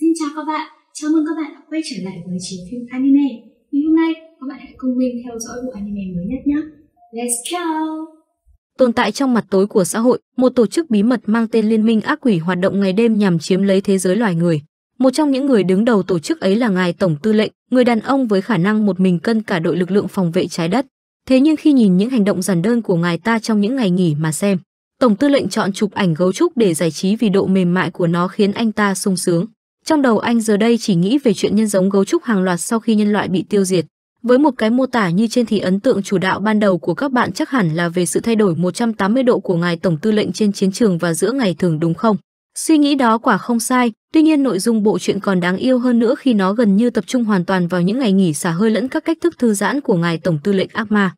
Xin chào các bạn, chào mừng các bạn đã quay trở lại với chiếu phim anime. Ngày hôm nay, các bạn hãy cùng mình theo dõi bộ anime mới nhất nhé. Let's go! Tồn tại trong mặt tối của xã hội, một tổ chức bí mật mang tên Liên minh Ác Quỷ hoạt động ngày đêm nhằm chiếm lấy thế giới loài người. Một trong những người đứng đầu tổ chức ấy là ngài tổng tư lệnh, người đàn ông với khả năng một mình cân cả đội lực lượng phòng vệ trái đất. Thế nhưng khi nhìn những hành động giản đơn của ngài ta trong những ngày nghỉ mà xem, tổng tư lệnh chọn chụp ảnh gấu trúc để giải trí vì độ mềm mại của nó khiến anh ta sung sướng. Trong đầu anh giờ đây chỉ nghĩ về chuyện nhân giống gấu trúc hàng loạt sau khi nhân loại bị tiêu diệt. Với một cái mô tả như trên thì ấn tượng chủ đạo ban đầu của các bạn chắc hẳn là về sự thay đổi 180 độ của ngài tổng tư lệnh trên chiến trường và giữa ngày thường đúng không? Suy nghĩ đó quả không sai, tuy nhiên nội dung bộ truyện còn đáng yêu hơn nữa khi nó gần như tập trung hoàn toàn vào những ngày nghỉ xả hơi lẫn các cách thức thư giãn của ngài tổng tư lệnh ác ma.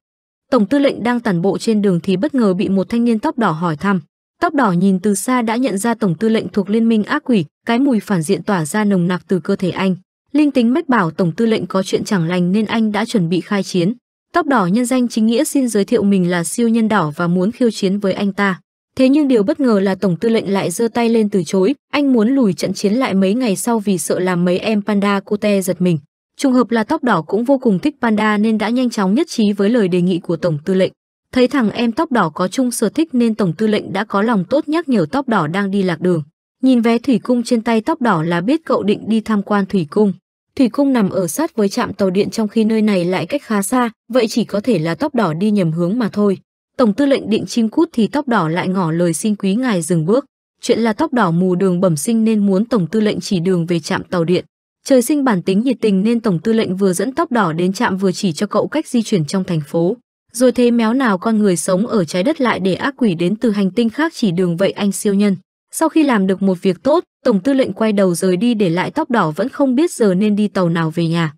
Tổng tư lệnh đang tản bộ trên đường thì bất ngờ bị một thanh niên tóc đỏ hỏi thăm, Tóc đỏ nhìn từ xa đã nhận ra tổng tư lệnh thuộc liên minh ác quỷ, cái mùi phản diện tỏa ra nồng nặc từ cơ thể anh. Linh tính mách bảo tổng tư lệnh có chuyện chẳng lành nên anh đã chuẩn bị khai chiến. Tóc đỏ nhân danh chính nghĩa xin giới thiệu mình là siêu nhân đỏ và muốn khiêu chiến với anh ta. Thế nhưng điều bất ngờ là tổng tư lệnh lại giơ tay lên từ chối, anh muốn lùi trận chiến lại mấy ngày sau vì sợ làm mấy em panda Cote giật mình. Trùng hợp là tóc đỏ cũng vô cùng thích panda nên đã nhanh chóng nhất trí với lời đề nghị của tổng tư lệnh. Thấy thằng em tóc đỏ có chung sở thích nên Tổng Tư lệnh đã có lòng tốt nhắc nhở tóc đỏ đang đi lạc đường. Nhìn vé thủy cung trên tay tóc đỏ là biết cậu định đi tham quan thủy cung. Thủy cung nằm ở sát với trạm tàu điện trong khi nơi này lại cách khá xa, vậy chỉ có thể là tóc đỏ đi nhầm hướng mà thôi. Tổng tư lệnh định chim cút thì tóc đỏ lại ngỏ lời xin quý ngài dừng bước. Chuyện là tóc đỏ mù đường bẩm sinh nên muốn tổng tư lệnh chỉ đường về trạm tàu điện. Trời sinh bản tính nhiệt tình nên tổng tư lệnh vừa dẫn tóc đỏ đến trạm vừa chỉ cho cậu cách di chuyển trong thành phố. Rồi thế méo nào con người sống ở trái đất lại để ác quỷ đến từ hành tinh khác chỉ đường vậy anh siêu nhân. Sau khi làm được một việc tốt, Tổng tư lệnh quay đầu rời đi để lại tóc đỏ vẫn không biết giờ nên đi tàu nào về nhà.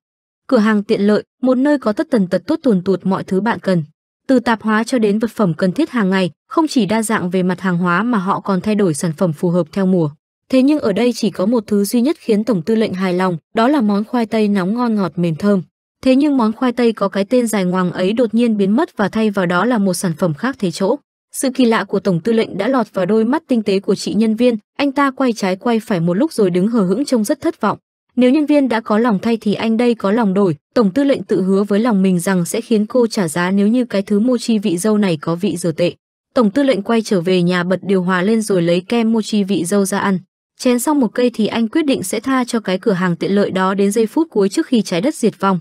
Cửa hàng tiện lợi, một nơi có tất tần tật tốt tuồn tuột mọi thứ bạn cần. Từ tạp hóa cho đến vật phẩm cần thiết hàng ngày, không chỉ đa dạng về mặt hàng hóa mà họ còn thay đổi sản phẩm phù hợp theo mùa. Thế nhưng ở đây chỉ có một thứ duy nhất khiến Tổng tư lệnh hài lòng, đó là món khoai tây nóng ngon ngọt mềm thơm. Thế nhưng món khoai tây có cái tên dài ngoằng ấy đột nhiên biến mất và thay vào đó là một sản phẩm khác thế chỗ. Sự kỳ lạ của tổng tư lệnh đã lọt vào đôi mắt tinh tế của chị nhân viên, anh ta quay trái quay phải một lúc rồi đứng hờ hững trông rất thất vọng. Nếu nhân viên đã có lòng thay thì anh đây có lòng đổi, tổng tư lệnh tự hứa với lòng mình rằng sẽ khiến cô trả giá nếu như cái thứ mochi vị dâu này có vị dở tệ. Tổng tư lệnh quay trở về nhà bật điều hòa lên rồi lấy kem mochi vị dâu ra ăn. Chén xong một cây thì anh quyết định sẽ tha cho cái cửa hàng tiện lợi đó đến giây phút cuối trước khi trái đất diệt vong.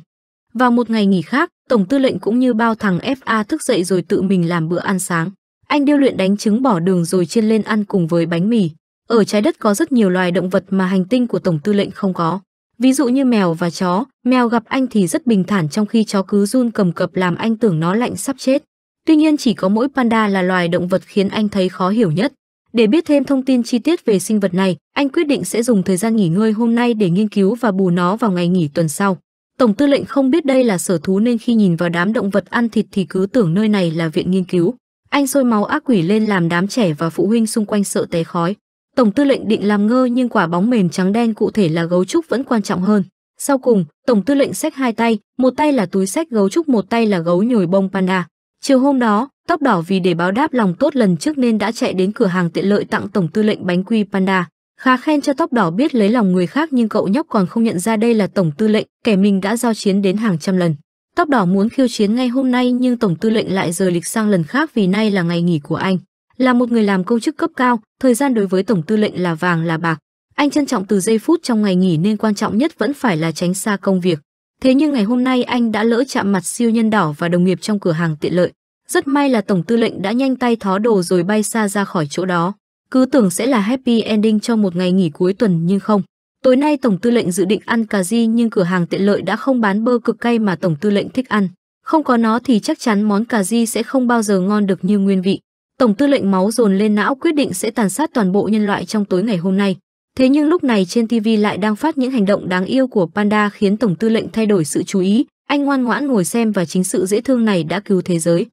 Vào một ngày nghỉ khác, Tổng tư lệnh cũng như bao thằng FA thức dậy rồi tự mình làm bữa ăn sáng. Anh điêu luyện đánh trứng bỏ đường rồi chiên lên ăn cùng với bánh mì. Ở trái đất có rất nhiều loài động vật mà hành tinh của Tổng tư lệnh không có. Ví dụ như mèo và chó, mèo gặp anh thì rất bình thản trong khi chó cứ run cầm cập làm anh tưởng nó lạnh sắp chết. Tuy nhiên chỉ có mỗi panda là loài động vật khiến anh thấy khó hiểu nhất. Để biết thêm thông tin chi tiết về sinh vật này, anh quyết định sẽ dùng thời gian nghỉ ngơi hôm nay để nghiên cứu và bù nó vào ngày nghỉ tuần sau. Tổng tư lệnh không biết đây là sở thú nên khi nhìn vào đám động vật ăn thịt thì cứ tưởng nơi này là viện nghiên cứu. Anh sôi máu ác quỷ lên làm đám trẻ và phụ huynh xung quanh sợ té khói. Tổng tư lệnh định làm ngơ nhưng quả bóng mềm trắng đen cụ thể là gấu trúc vẫn quan trọng hơn. Sau cùng, tổng tư lệnh xách hai tay, một tay là túi xách gấu trúc, một tay là gấu nhồi bông panda. Chiều hôm đó, tóc đỏ vì để báo đáp lòng tốt lần trước nên đã chạy đến cửa hàng tiện lợi tặng tổng tư lệnh bánh quy panda. Khá khen cho tóc đỏ biết lấy lòng người khác nhưng cậu nhóc còn không nhận ra đây là tổng tư lệnh, kẻ mình đã giao chiến đến hàng trăm lần. Tóc đỏ muốn khiêu chiến ngay hôm nay nhưng tổng tư lệnh lại rời lịch sang lần khác vì nay là ngày nghỉ của anh. Là một người làm công chức cấp cao, thời gian đối với tổng tư lệnh là vàng là bạc. Anh trân trọng từ giây phút trong ngày nghỉ nên quan trọng nhất vẫn phải là tránh xa công việc. Thế nhưng ngày hôm nay anh đã lỡ chạm mặt siêu nhân đỏ và đồng nghiệp trong cửa hàng tiện lợi. Rất may là tổng tư lệnh đã nhanh tay thó đồ rồi bay xa ra khỏi chỗ đó cứ tưởng sẽ là happy ending cho một ngày nghỉ cuối tuần nhưng không. Tối nay Tổng tư lệnh dự định ăn cà ri nhưng cửa hàng tiện lợi đã không bán bơ cực cay mà Tổng tư lệnh thích ăn. Không có nó thì chắc chắn món cà ri sẽ không bao giờ ngon được như nguyên vị. Tổng tư lệnh máu dồn lên não quyết định sẽ tàn sát toàn bộ nhân loại trong tối ngày hôm nay. Thế nhưng lúc này trên TV lại đang phát những hành động đáng yêu của panda khiến Tổng tư lệnh thay đổi sự chú ý. Anh ngoan ngoãn ngồi xem và chính sự dễ thương này đã cứu thế giới.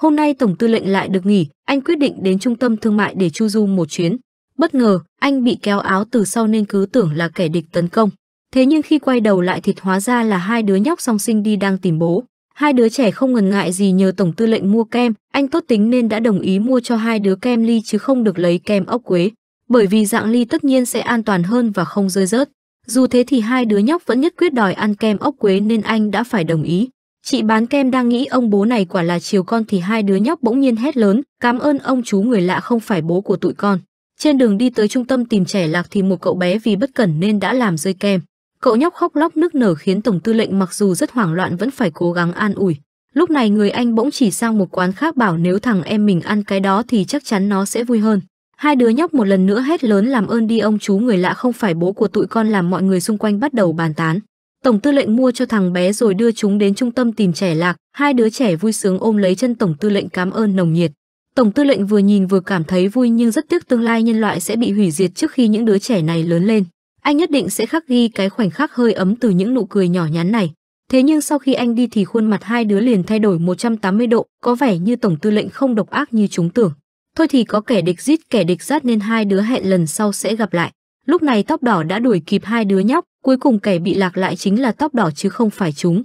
Hôm nay Tổng tư lệnh lại được nghỉ, anh quyết định đến trung tâm thương mại để chu du một chuyến. Bất ngờ, anh bị kéo áo từ sau nên cứ tưởng là kẻ địch tấn công. Thế nhưng khi quay đầu lại thịt hóa ra là hai đứa nhóc song sinh đi đang tìm bố. Hai đứa trẻ không ngần ngại gì nhờ Tổng tư lệnh mua kem, anh tốt tính nên đã đồng ý mua cho hai đứa kem ly chứ không được lấy kem ốc quế. Bởi vì dạng ly tất nhiên sẽ an toàn hơn và không rơi rớt. Dù thế thì hai đứa nhóc vẫn nhất quyết đòi ăn kem ốc quế nên anh đã phải đồng ý. Chị bán kem đang nghĩ ông bố này quả là chiều con thì hai đứa nhóc bỗng nhiên hét lớn, cảm ơn ông chú người lạ không phải bố của tụi con. Trên đường đi tới trung tâm tìm trẻ lạc thì một cậu bé vì bất cẩn nên đã làm rơi kem. Cậu nhóc khóc lóc nức nở khiến tổng tư lệnh mặc dù rất hoảng loạn vẫn phải cố gắng an ủi. Lúc này người anh bỗng chỉ sang một quán khác bảo nếu thằng em mình ăn cái đó thì chắc chắn nó sẽ vui hơn. Hai đứa nhóc một lần nữa hét lớn làm ơn đi ông chú người lạ không phải bố của tụi con làm mọi người xung quanh bắt đầu bàn tán. Tổng tư lệnh mua cho thằng bé rồi đưa chúng đến trung tâm tìm trẻ lạc, hai đứa trẻ vui sướng ôm lấy chân tổng tư lệnh cảm ơn nồng nhiệt. Tổng tư lệnh vừa nhìn vừa cảm thấy vui nhưng rất tiếc tương lai nhân loại sẽ bị hủy diệt trước khi những đứa trẻ này lớn lên. Anh nhất định sẽ khắc ghi cái khoảnh khắc hơi ấm từ những nụ cười nhỏ nhắn này. Thế nhưng sau khi anh đi thì khuôn mặt hai đứa liền thay đổi 180 độ, có vẻ như tổng tư lệnh không độc ác như chúng tưởng. Thôi thì có kẻ địch giết kẻ địch rát nên hai đứa hẹn lần sau sẽ gặp lại. Lúc này tóc đỏ đã đuổi kịp hai đứa nhóc, Cuối cùng kẻ bị lạc lại chính là tóc đỏ chứ không phải chúng.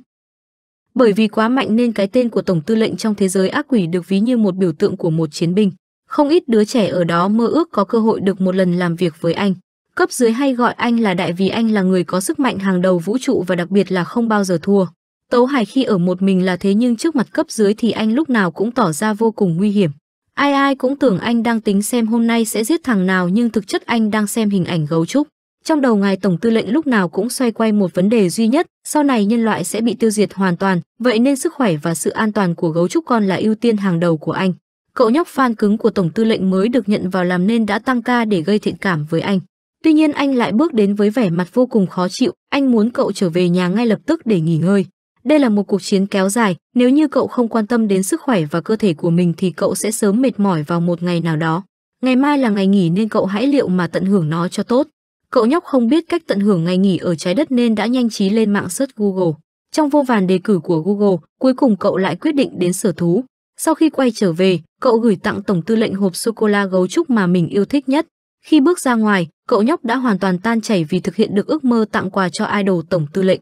Bởi vì quá mạnh nên cái tên của Tổng Tư lệnh trong thế giới ác quỷ được ví như một biểu tượng của một chiến binh. Không ít đứa trẻ ở đó mơ ước có cơ hội được một lần làm việc với anh. Cấp dưới hay gọi anh là đại vì anh là người có sức mạnh hàng đầu vũ trụ và đặc biệt là không bao giờ thua. Tấu Hải khi ở một mình là thế nhưng trước mặt cấp dưới thì anh lúc nào cũng tỏ ra vô cùng nguy hiểm. Ai ai cũng tưởng anh đang tính xem hôm nay sẽ giết thằng nào nhưng thực chất anh đang xem hình ảnh gấu trúc. Trong đầu ngài tổng tư lệnh lúc nào cũng xoay quay một vấn đề duy nhất, sau này nhân loại sẽ bị tiêu diệt hoàn toàn, vậy nên sức khỏe và sự an toàn của gấu trúc con là ưu tiên hàng đầu của anh. Cậu nhóc fan cứng của tổng tư lệnh mới được nhận vào làm nên đã tăng ca để gây thiện cảm với anh. Tuy nhiên anh lại bước đến với vẻ mặt vô cùng khó chịu, anh muốn cậu trở về nhà ngay lập tức để nghỉ ngơi. Đây là một cuộc chiến kéo dài, nếu như cậu không quan tâm đến sức khỏe và cơ thể của mình thì cậu sẽ sớm mệt mỏi vào một ngày nào đó. Ngày mai là ngày nghỉ nên cậu hãy liệu mà tận hưởng nó cho tốt. Cậu nhóc không biết cách tận hưởng ngày nghỉ ở trái đất nên đã nhanh trí lên mạng search Google. Trong vô vàn đề cử của Google, cuối cùng cậu lại quyết định đến sở thú. Sau khi quay trở về, cậu gửi tặng tổng tư lệnh hộp sô-cô-la gấu trúc mà mình yêu thích nhất. Khi bước ra ngoài, cậu nhóc đã hoàn toàn tan chảy vì thực hiện được ước mơ tặng quà cho idol tổng tư lệnh.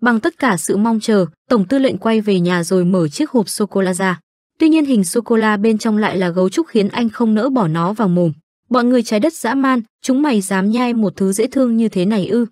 Bằng tất cả sự mong chờ, tổng tư lệnh quay về nhà rồi mở chiếc hộp sô-cô-la ra. Tuy nhiên hình sô-cô-la bên trong lại là gấu trúc khiến anh không nỡ bỏ nó vào mồm. Bọn người trái đất dã man, chúng mày dám nhai một thứ dễ thương như thế này ư.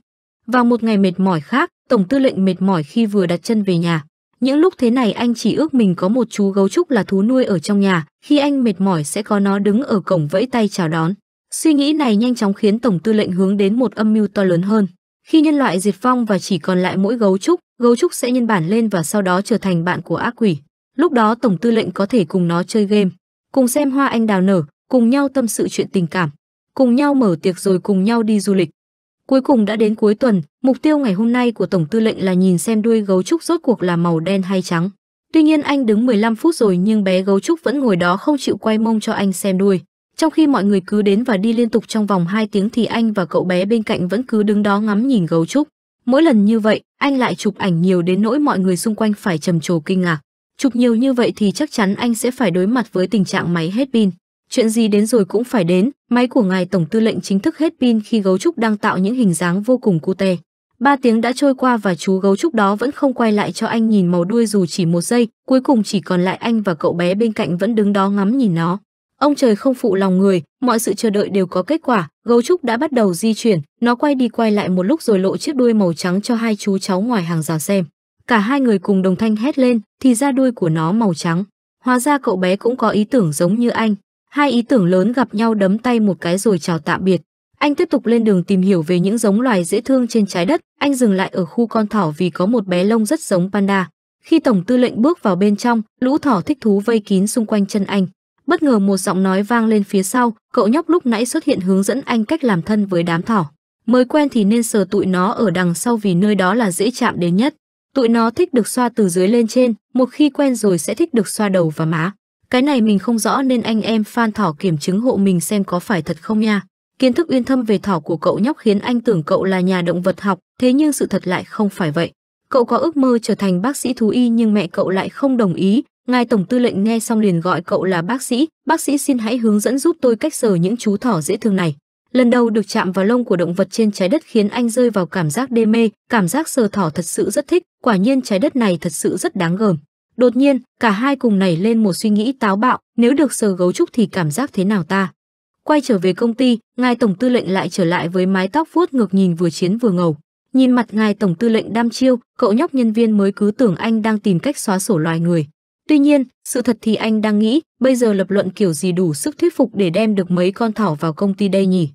Vào một ngày mệt mỏi khác, Tổng tư lệnh mệt mỏi khi vừa đặt chân về nhà. Những lúc thế này anh chỉ ước mình có một chú gấu trúc là thú nuôi ở trong nhà, khi anh mệt mỏi sẽ có nó đứng ở cổng vẫy tay chào đón. Suy nghĩ này nhanh chóng khiến Tổng tư lệnh hướng đến một âm mưu to lớn hơn. Khi nhân loại diệt vong và chỉ còn lại mỗi gấu trúc, gấu trúc sẽ nhân bản lên và sau đó trở thành bạn của ác quỷ. Lúc đó Tổng tư lệnh có thể cùng nó chơi game, cùng xem hoa anh đào nở, cùng nhau tâm sự chuyện tình cảm, cùng nhau mở tiệc rồi cùng nhau đi du lịch. Cuối cùng đã đến cuối tuần, mục tiêu ngày hôm nay của Tổng tư lệnh là nhìn xem đuôi gấu trúc rốt cuộc là màu đen hay trắng. Tuy nhiên anh đứng 15 phút rồi nhưng bé gấu trúc vẫn ngồi đó không chịu quay mông cho anh xem đuôi. Trong khi mọi người cứ đến và đi liên tục trong vòng 2 tiếng thì anh và cậu bé bên cạnh vẫn cứ đứng đó ngắm nhìn gấu trúc. Mỗi lần như vậy, anh lại chụp ảnh nhiều đến nỗi mọi người xung quanh phải trầm trồ kinh ngạc. Chụp nhiều như vậy thì chắc chắn anh sẽ phải đối mặt với tình trạng máy hết pin chuyện gì đến rồi cũng phải đến, máy của ngài tổng tư lệnh chính thức hết pin khi gấu trúc đang tạo những hình dáng vô cùng cute. Ba tiếng đã trôi qua và chú gấu trúc đó vẫn không quay lại cho anh nhìn màu đuôi dù chỉ một giây, cuối cùng chỉ còn lại anh và cậu bé bên cạnh vẫn đứng đó ngắm nhìn nó. Ông trời không phụ lòng người, mọi sự chờ đợi đều có kết quả, gấu trúc đã bắt đầu di chuyển, nó quay đi quay lại một lúc rồi lộ chiếc đuôi màu trắng cho hai chú cháu ngoài hàng rào xem. Cả hai người cùng đồng thanh hét lên, thì ra đuôi của nó màu trắng. Hóa ra cậu bé cũng có ý tưởng giống như anh, Hai ý tưởng lớn gặp nhau đấm tay một cái rồi chào tạm biệt. Anh tiếp tục lên đường tìm hiểu về những giống loài dễ thương trên trái đất. Anh dừng lại ở khu con thỏ vì có một bé lông rất giống panda. Khi tổng tư lệnh bước vào bên trong, lũ thỏ thích thú vây kín xung quanh chân anh. Bất ngờ một giọng nói vang lên phía sau, cậu nhóc lúc nãy xuất hiện hướng dẫn anh cách làm thân với đám thỏ. Mới quen thì nên sờ tụi nó ở đằng sau vì nơi đó là dễ chạm đến nhất. Tụi nó thích được xoa từ dưới lên trên, một khi quen rồi sẽ thích được xoa đầu và má. Cái này mình không rõ nên anh em fan thỏ kiểm chứng hộ mình xem có phải thật không nha. Kiến thức uyên thâm về thỏ của cậu nhóc khiến anh tưởng cậu là nhà động vật học, thế nhưng sự thật lại không phải vậy. Cậu có ước mơ trở thành bác sĩ thú y nhưng mẹ cậu lại không đồng ý. Ngài Tổng Tư lệnh nghe xong liền gọi cậu là bác sĩ. Bác sĩ xin hãy hướng dẫn giúp tôi cách sờ những chú thỏ dễ thương này. Lần đầu được chạm vào lông của động vật trên trái đất khiến anh rơi vào cảm giác đê mê, cảm giác sờ thỏ thật sự rất thích, quả nhiên trái đất này thật sự rất đáng gờm. Đột nhiên, cả hai cùng nảy lên một suy nghĩ táo bạo, nếu được sờ gấu trúc thì cảm giác thế nào ta? Quay trở về công ty, ngài tổng tư lệnh lại trở lại với mái tóc vuốt ngược nhìn vừa chiến vừa ngầu. Nhìn mặt ngài tổng tư lệnh đam chiêu, cậu nhóc nhân viên mới cứ tưởng anh đang tìm cách xóa sổ loài người. Tuy nhiên, sự thật thì anh đang nghĩ, bây giờ lập luận kiểu gì đủ sức thuyết phục để đem được mấy con thỏ vào công ty đây nhỉ?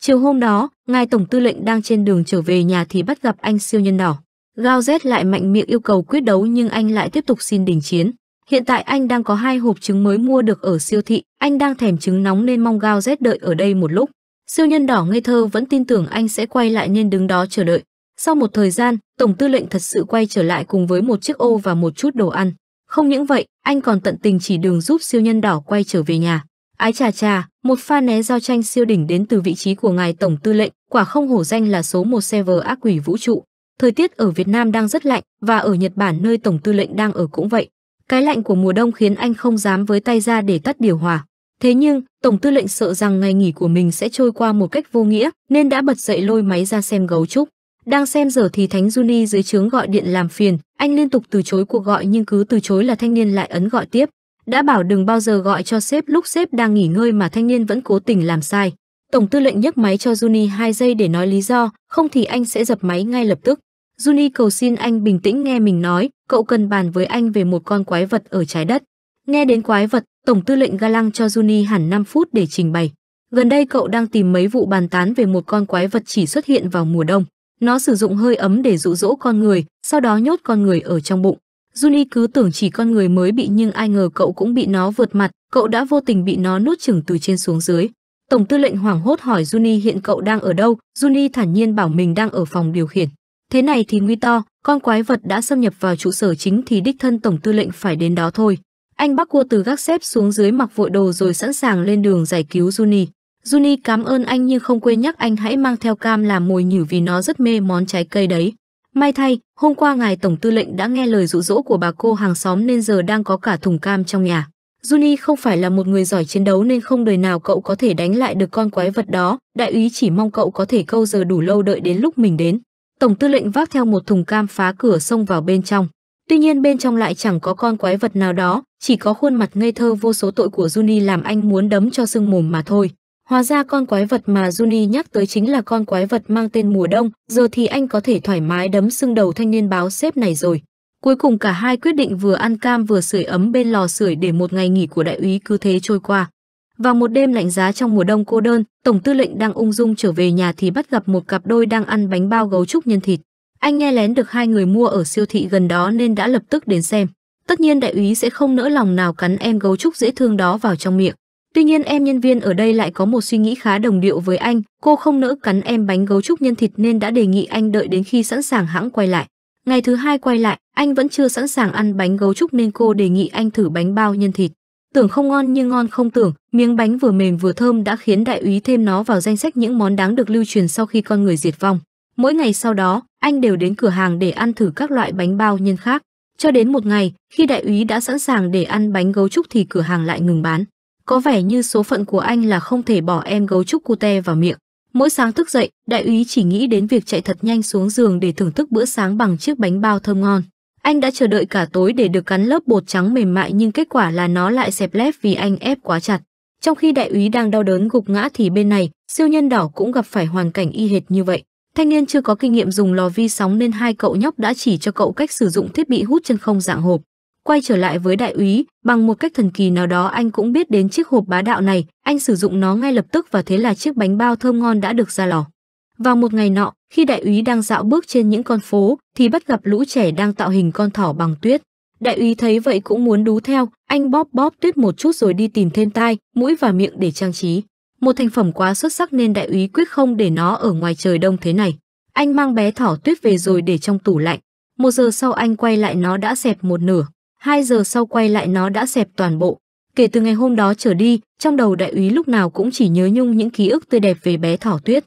Chiều hôm đó, ngài tổng tư lệnh đang trên đường trở về nhà thì bắt gặp anh siêu nhân đỏ. Gao Z lại mạnh miệng yêu cầu quyết đấu nhưng anh lại tiếp tục xin đình chiến. Hiện tại anh đang có hai hộp trứng mới mua được ở siêu thị, anh đang thèm trứng nóng nên mong Gao Z đợi ở đây một lúc. Siêu nhân đỏ ngây thơ vẫn tin tưởng anh sẽ quay lại nên đứng đó chờ đợi. Sau một thời gian, Tổng tư lệnh thật sự quay trở lại cùng với một chiếc ô và một chút đồ ăn. Không những vậy, anh còn tận tình chỉ đường giúp siêu nhân đỏ quay trở về nhà. Ái chà chà, một pha né giao tranh siêu đỉnh đến từ vị trí của ngài Tổng tư lệnh, quả không hổ danh là số một server ác quỷ vũ trụ. Thời tiết ở Việt Nam đang rất lạnh và ở Nhật Bản nơi Tổng tư lệnh đang ở cũng vậy. Cái lạnh của mùa đông khiến anh không dám với tay ra để tắt điều hòa. Thế nhưng, Tổng tư lệnh sợ rằng ngày nghỉ của mình sẽ trôi qua một cách vô nghĩa nên đã bật dậy lôi máy ra xem gấu trúc. Đang xem giờ thì Thánh Juni dưới trướng gọi điện làm phiền, anh liên tục từ chối cuộc gọi nhưng cứ từ chối là thanh niên lại ấn gọi tiếp. Đã bảo đừng bao giờ gọi cho sếp lúc sếp đang nghỉ ngơi mà thanh niên vẫn cố tình làm sai. Tổng tư lệnh nhấc máy cho Juni 2 giây để nói lý do, không thì anh sẽ dập máy ngay lập tức. Juni cầu xin anh bình tĩnh nghe mình nói, cậu cần bàn với anh về một con quái vật ở trái đất. Nghe đến quái vật, Tổng tư lệnh Galang cho Juni hẳn 5 phút để trình bày. Gần đây cậu đang tìm mấy vụ bàn tán về một con quái vật chỉ xuất hiện vào mùa đông. Nó sử dụng hơi ấm để dụ dỗ con người, sau đó nhốt con người ở trong bụng. Juni cứ tưởng chỉ con người mới bị nhưng ai ngờ cậu cũng bị nó vượt mặt, cậu đã vô tình bị nó nuốt chửng từ trên xuống dưới. Tổng tư lệnh hoảng hốt hỏi Juni hiện cậu đang ở đâu, Juni thản nhiên bảo mình đang ở phòng điều khiển. Thế này thì nguy to, con quái vật đã xâm nhập vào trụ sở chính thì đích thân tổng tư lệnh phải đến đó thôi. Anh bác cua từ gác xếp xuống dưới mặc vội đồ rồi sẵn sàng lên đường giải cứu Juni. Juni cảm ơn anh nhưng không quên nhắc anh hãy mang theo cam làm mồi nhử vì nó rất mê món trái cây đấy. May thay, hôm qua ngài tổng tư lệnh đã nghe lời dụ dỗ của bà cô hàng xóm nên giờ đang có cả thùng cam trong nhà. Juni không phải là một người giỏi chiến đấu nên không đời nào cậu có thể đánh lại được con quái vật đó, đại úy chỉ mong cậu có thể câu giờ đủ lâu đợi đến lúc mình đến. Tổng tư lệnh vác theo một thùng cam phá cửa xông vào bên trong. Tuy nhiên bên trong lại chẳng có con quái vật nào đó, chỉ có khuôn mặt ngây thơ vô số tội của Juni làm anh muốn đấm cho sưng mồm mà thôi. Hóa ra con quái vật mà Juni nhắc tới chính là con quái vật mang tên mùa đông, giờ thì anh có thể thoải mái đấm sưng đầu thanh niên báo xếp này rồi. Cuối cùng cả hai quyết định vừa ăn cam vừa sưởi ấm bên lò sưởi để một ngày nghỉ của đại úy cứ thế trôi qua. Vào một đêm lạnh giá trong mùa đông cô đơn, Tổng tư lệnh đang ung dung trở về nhà thì bắt gặp một cặp đôi đang ăn bánh bao gấu trúc nhân thịt. Anh nghe lén được hai người mua ở siêu thị gần đó nên đã lập tức đến xem. Tất nhiên đại úy sẽ không nỡ lòng nào cắn em gấu trúc dễ thương đó vào trong miệng. Tuy nhiên em nhân viên ở đây lại có một suy nghĩ khá đồng điệu với anh, cô không nỡ cắn em bánh gấu trúc nhân thịt nên đã đề nghị anh đợi đến khi sẵn sàng hãng quay lại. Ngày thứ hai quay lại, anh vẫn chưa sẵn sàng ăn bánh gấu trúc nên cô đề nghị anh thử bánh bao nhân thịt. Tưởng không ngon nhưng ngon không tưởng, miếng bánh vừa mềm vừa thơm đã khiến đại úy thêm nó vào danh sách những món đáng được lưu truyền sau khi con người diệt vong. Mỗi ngày sau đó, anh đều đến cửa hàng để ăn thử các loại bánh bao nhân khác. Cho đến một ngày, khi đại úy đã sẵn sàng để ăn bánh gấu trúc thì cửa hàng lại ngừng bán. Có vẻ như số phận của anh là không thể bỏ em gấu trúc cute vào miệng. Mỗi sáng thức dậy, đại úy chỉ nghĩ đến việc chạy thật nhanh xuống giường để thưởng thức bữa sáng bằng chiếc bánh bao thơm ngon. Anh đã chờ đợi cả tối để được cắn lớp bột trắng mềm mại nhưng kết quả là nó lại xẹp lép vì anh ép quá chặt. Trong khi đại úy đang đau đớn gục ngã thì bên này, siêu nhân đỏ cũng gặp phải hoàn cảnh y hệt như vậy. Thanh niên chưa có kinh nghiệm dùng lò vi sóng nên hai cậu nhóc đã chỉ cho cậu cách sử dụng thiết bị hút chân không dạng hộp. Quay trở lại với đại úy, bằng một cách thần kỳ nào đó anh cũng biết đến chiếc hộp bá đạo này, anh sử dụng nó ngay lập tức và thế là chiếc bánh bao thơm ngon đã được ra lò. Vào một ngày nọ, khi đại úy đang dạo bước trên những con phố thì bắt gặp lũ trẻ đang tạo hình con thỏ bằng tuyết. Đại úy thấy vậy cũng muốn đú theo, anh bóp bóp tuyết một chút rồi đi tìm thêm tai, mũi và miệng để trang trí. Một thành phẩm quá xuất sắc nên đại úy quyết không để nó ở ngoài trời đông thế này. Anh mang bé thỏ tuyết về rồi để trong tủ lạnh. Một giờ sau anh quay lại nó đã xẹp một nửa. Hai giờ sau quay lại nó đã xẹp toàn bộ. Kể từ ngày hôm đó trở đi, trong đầu đại úy lúc nào cũng chỉ nhớ nhung những ký ức tươi đẹp về bé thỏ tuyết.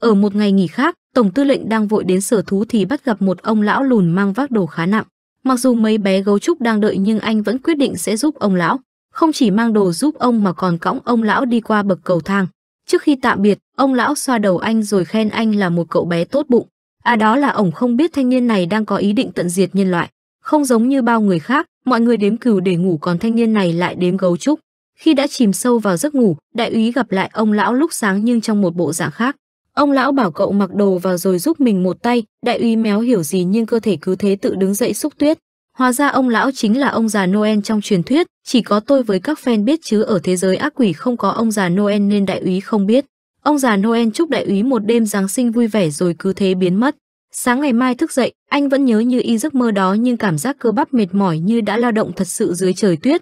Ở một ngày nghỉ khác, Tổng tư lệnh đang vội đến sở thú thì bắt gặp một ông lão lùn mang vác đồ khá nặng. Mặc dù mấy bé gấu trúc đang đợi nhưng anh vẫn quyết định sẽ giúp ông lão. Không chỉ mang đồ giúp ông mà còn cõng ông lão đi qua bậc cầu thang. Trước khi tạm biệt, ông lão xoa đầu anh rồi khen anh là một cậu bé tốt bụng. À đó là ổng không biết thanh niên này đang có ý định tận diệt nhân loại. Không giống như bao người khác, mọi người đếm cừu để ngủ còn thanh niên này lại đếm gấu trúc. Khi đã chìm sâu vào giấc ngủ, đại úy gặp lại ông lão lúc sáng nhưng trong một bộ dạng khác. Ông lão bảo cậu mặc đồ vào rồi giúp mình một tay, đại úy méo hiểu gì nhưng cơ thể cứ thế tự đứng dậy xúc tuyết. Hóa ra ông lão chính là ông già Noel trong truyền thuyết, chỉ có tôi với các fan biết chứ ở thế giới ác quỷ không có ông già Noel nên đại úy không biết. Ông già Noel chúc đại úy một đêm Giáng sinh vui vẻ rồi cứ thế biến mất. Sáng ngày mai thức dậy, anh vẫn nhớ như y giấc mơ đó nhưng cảm giác cơ bắp mệt mỏi như đã lao động thật sự dưới trời tuyết,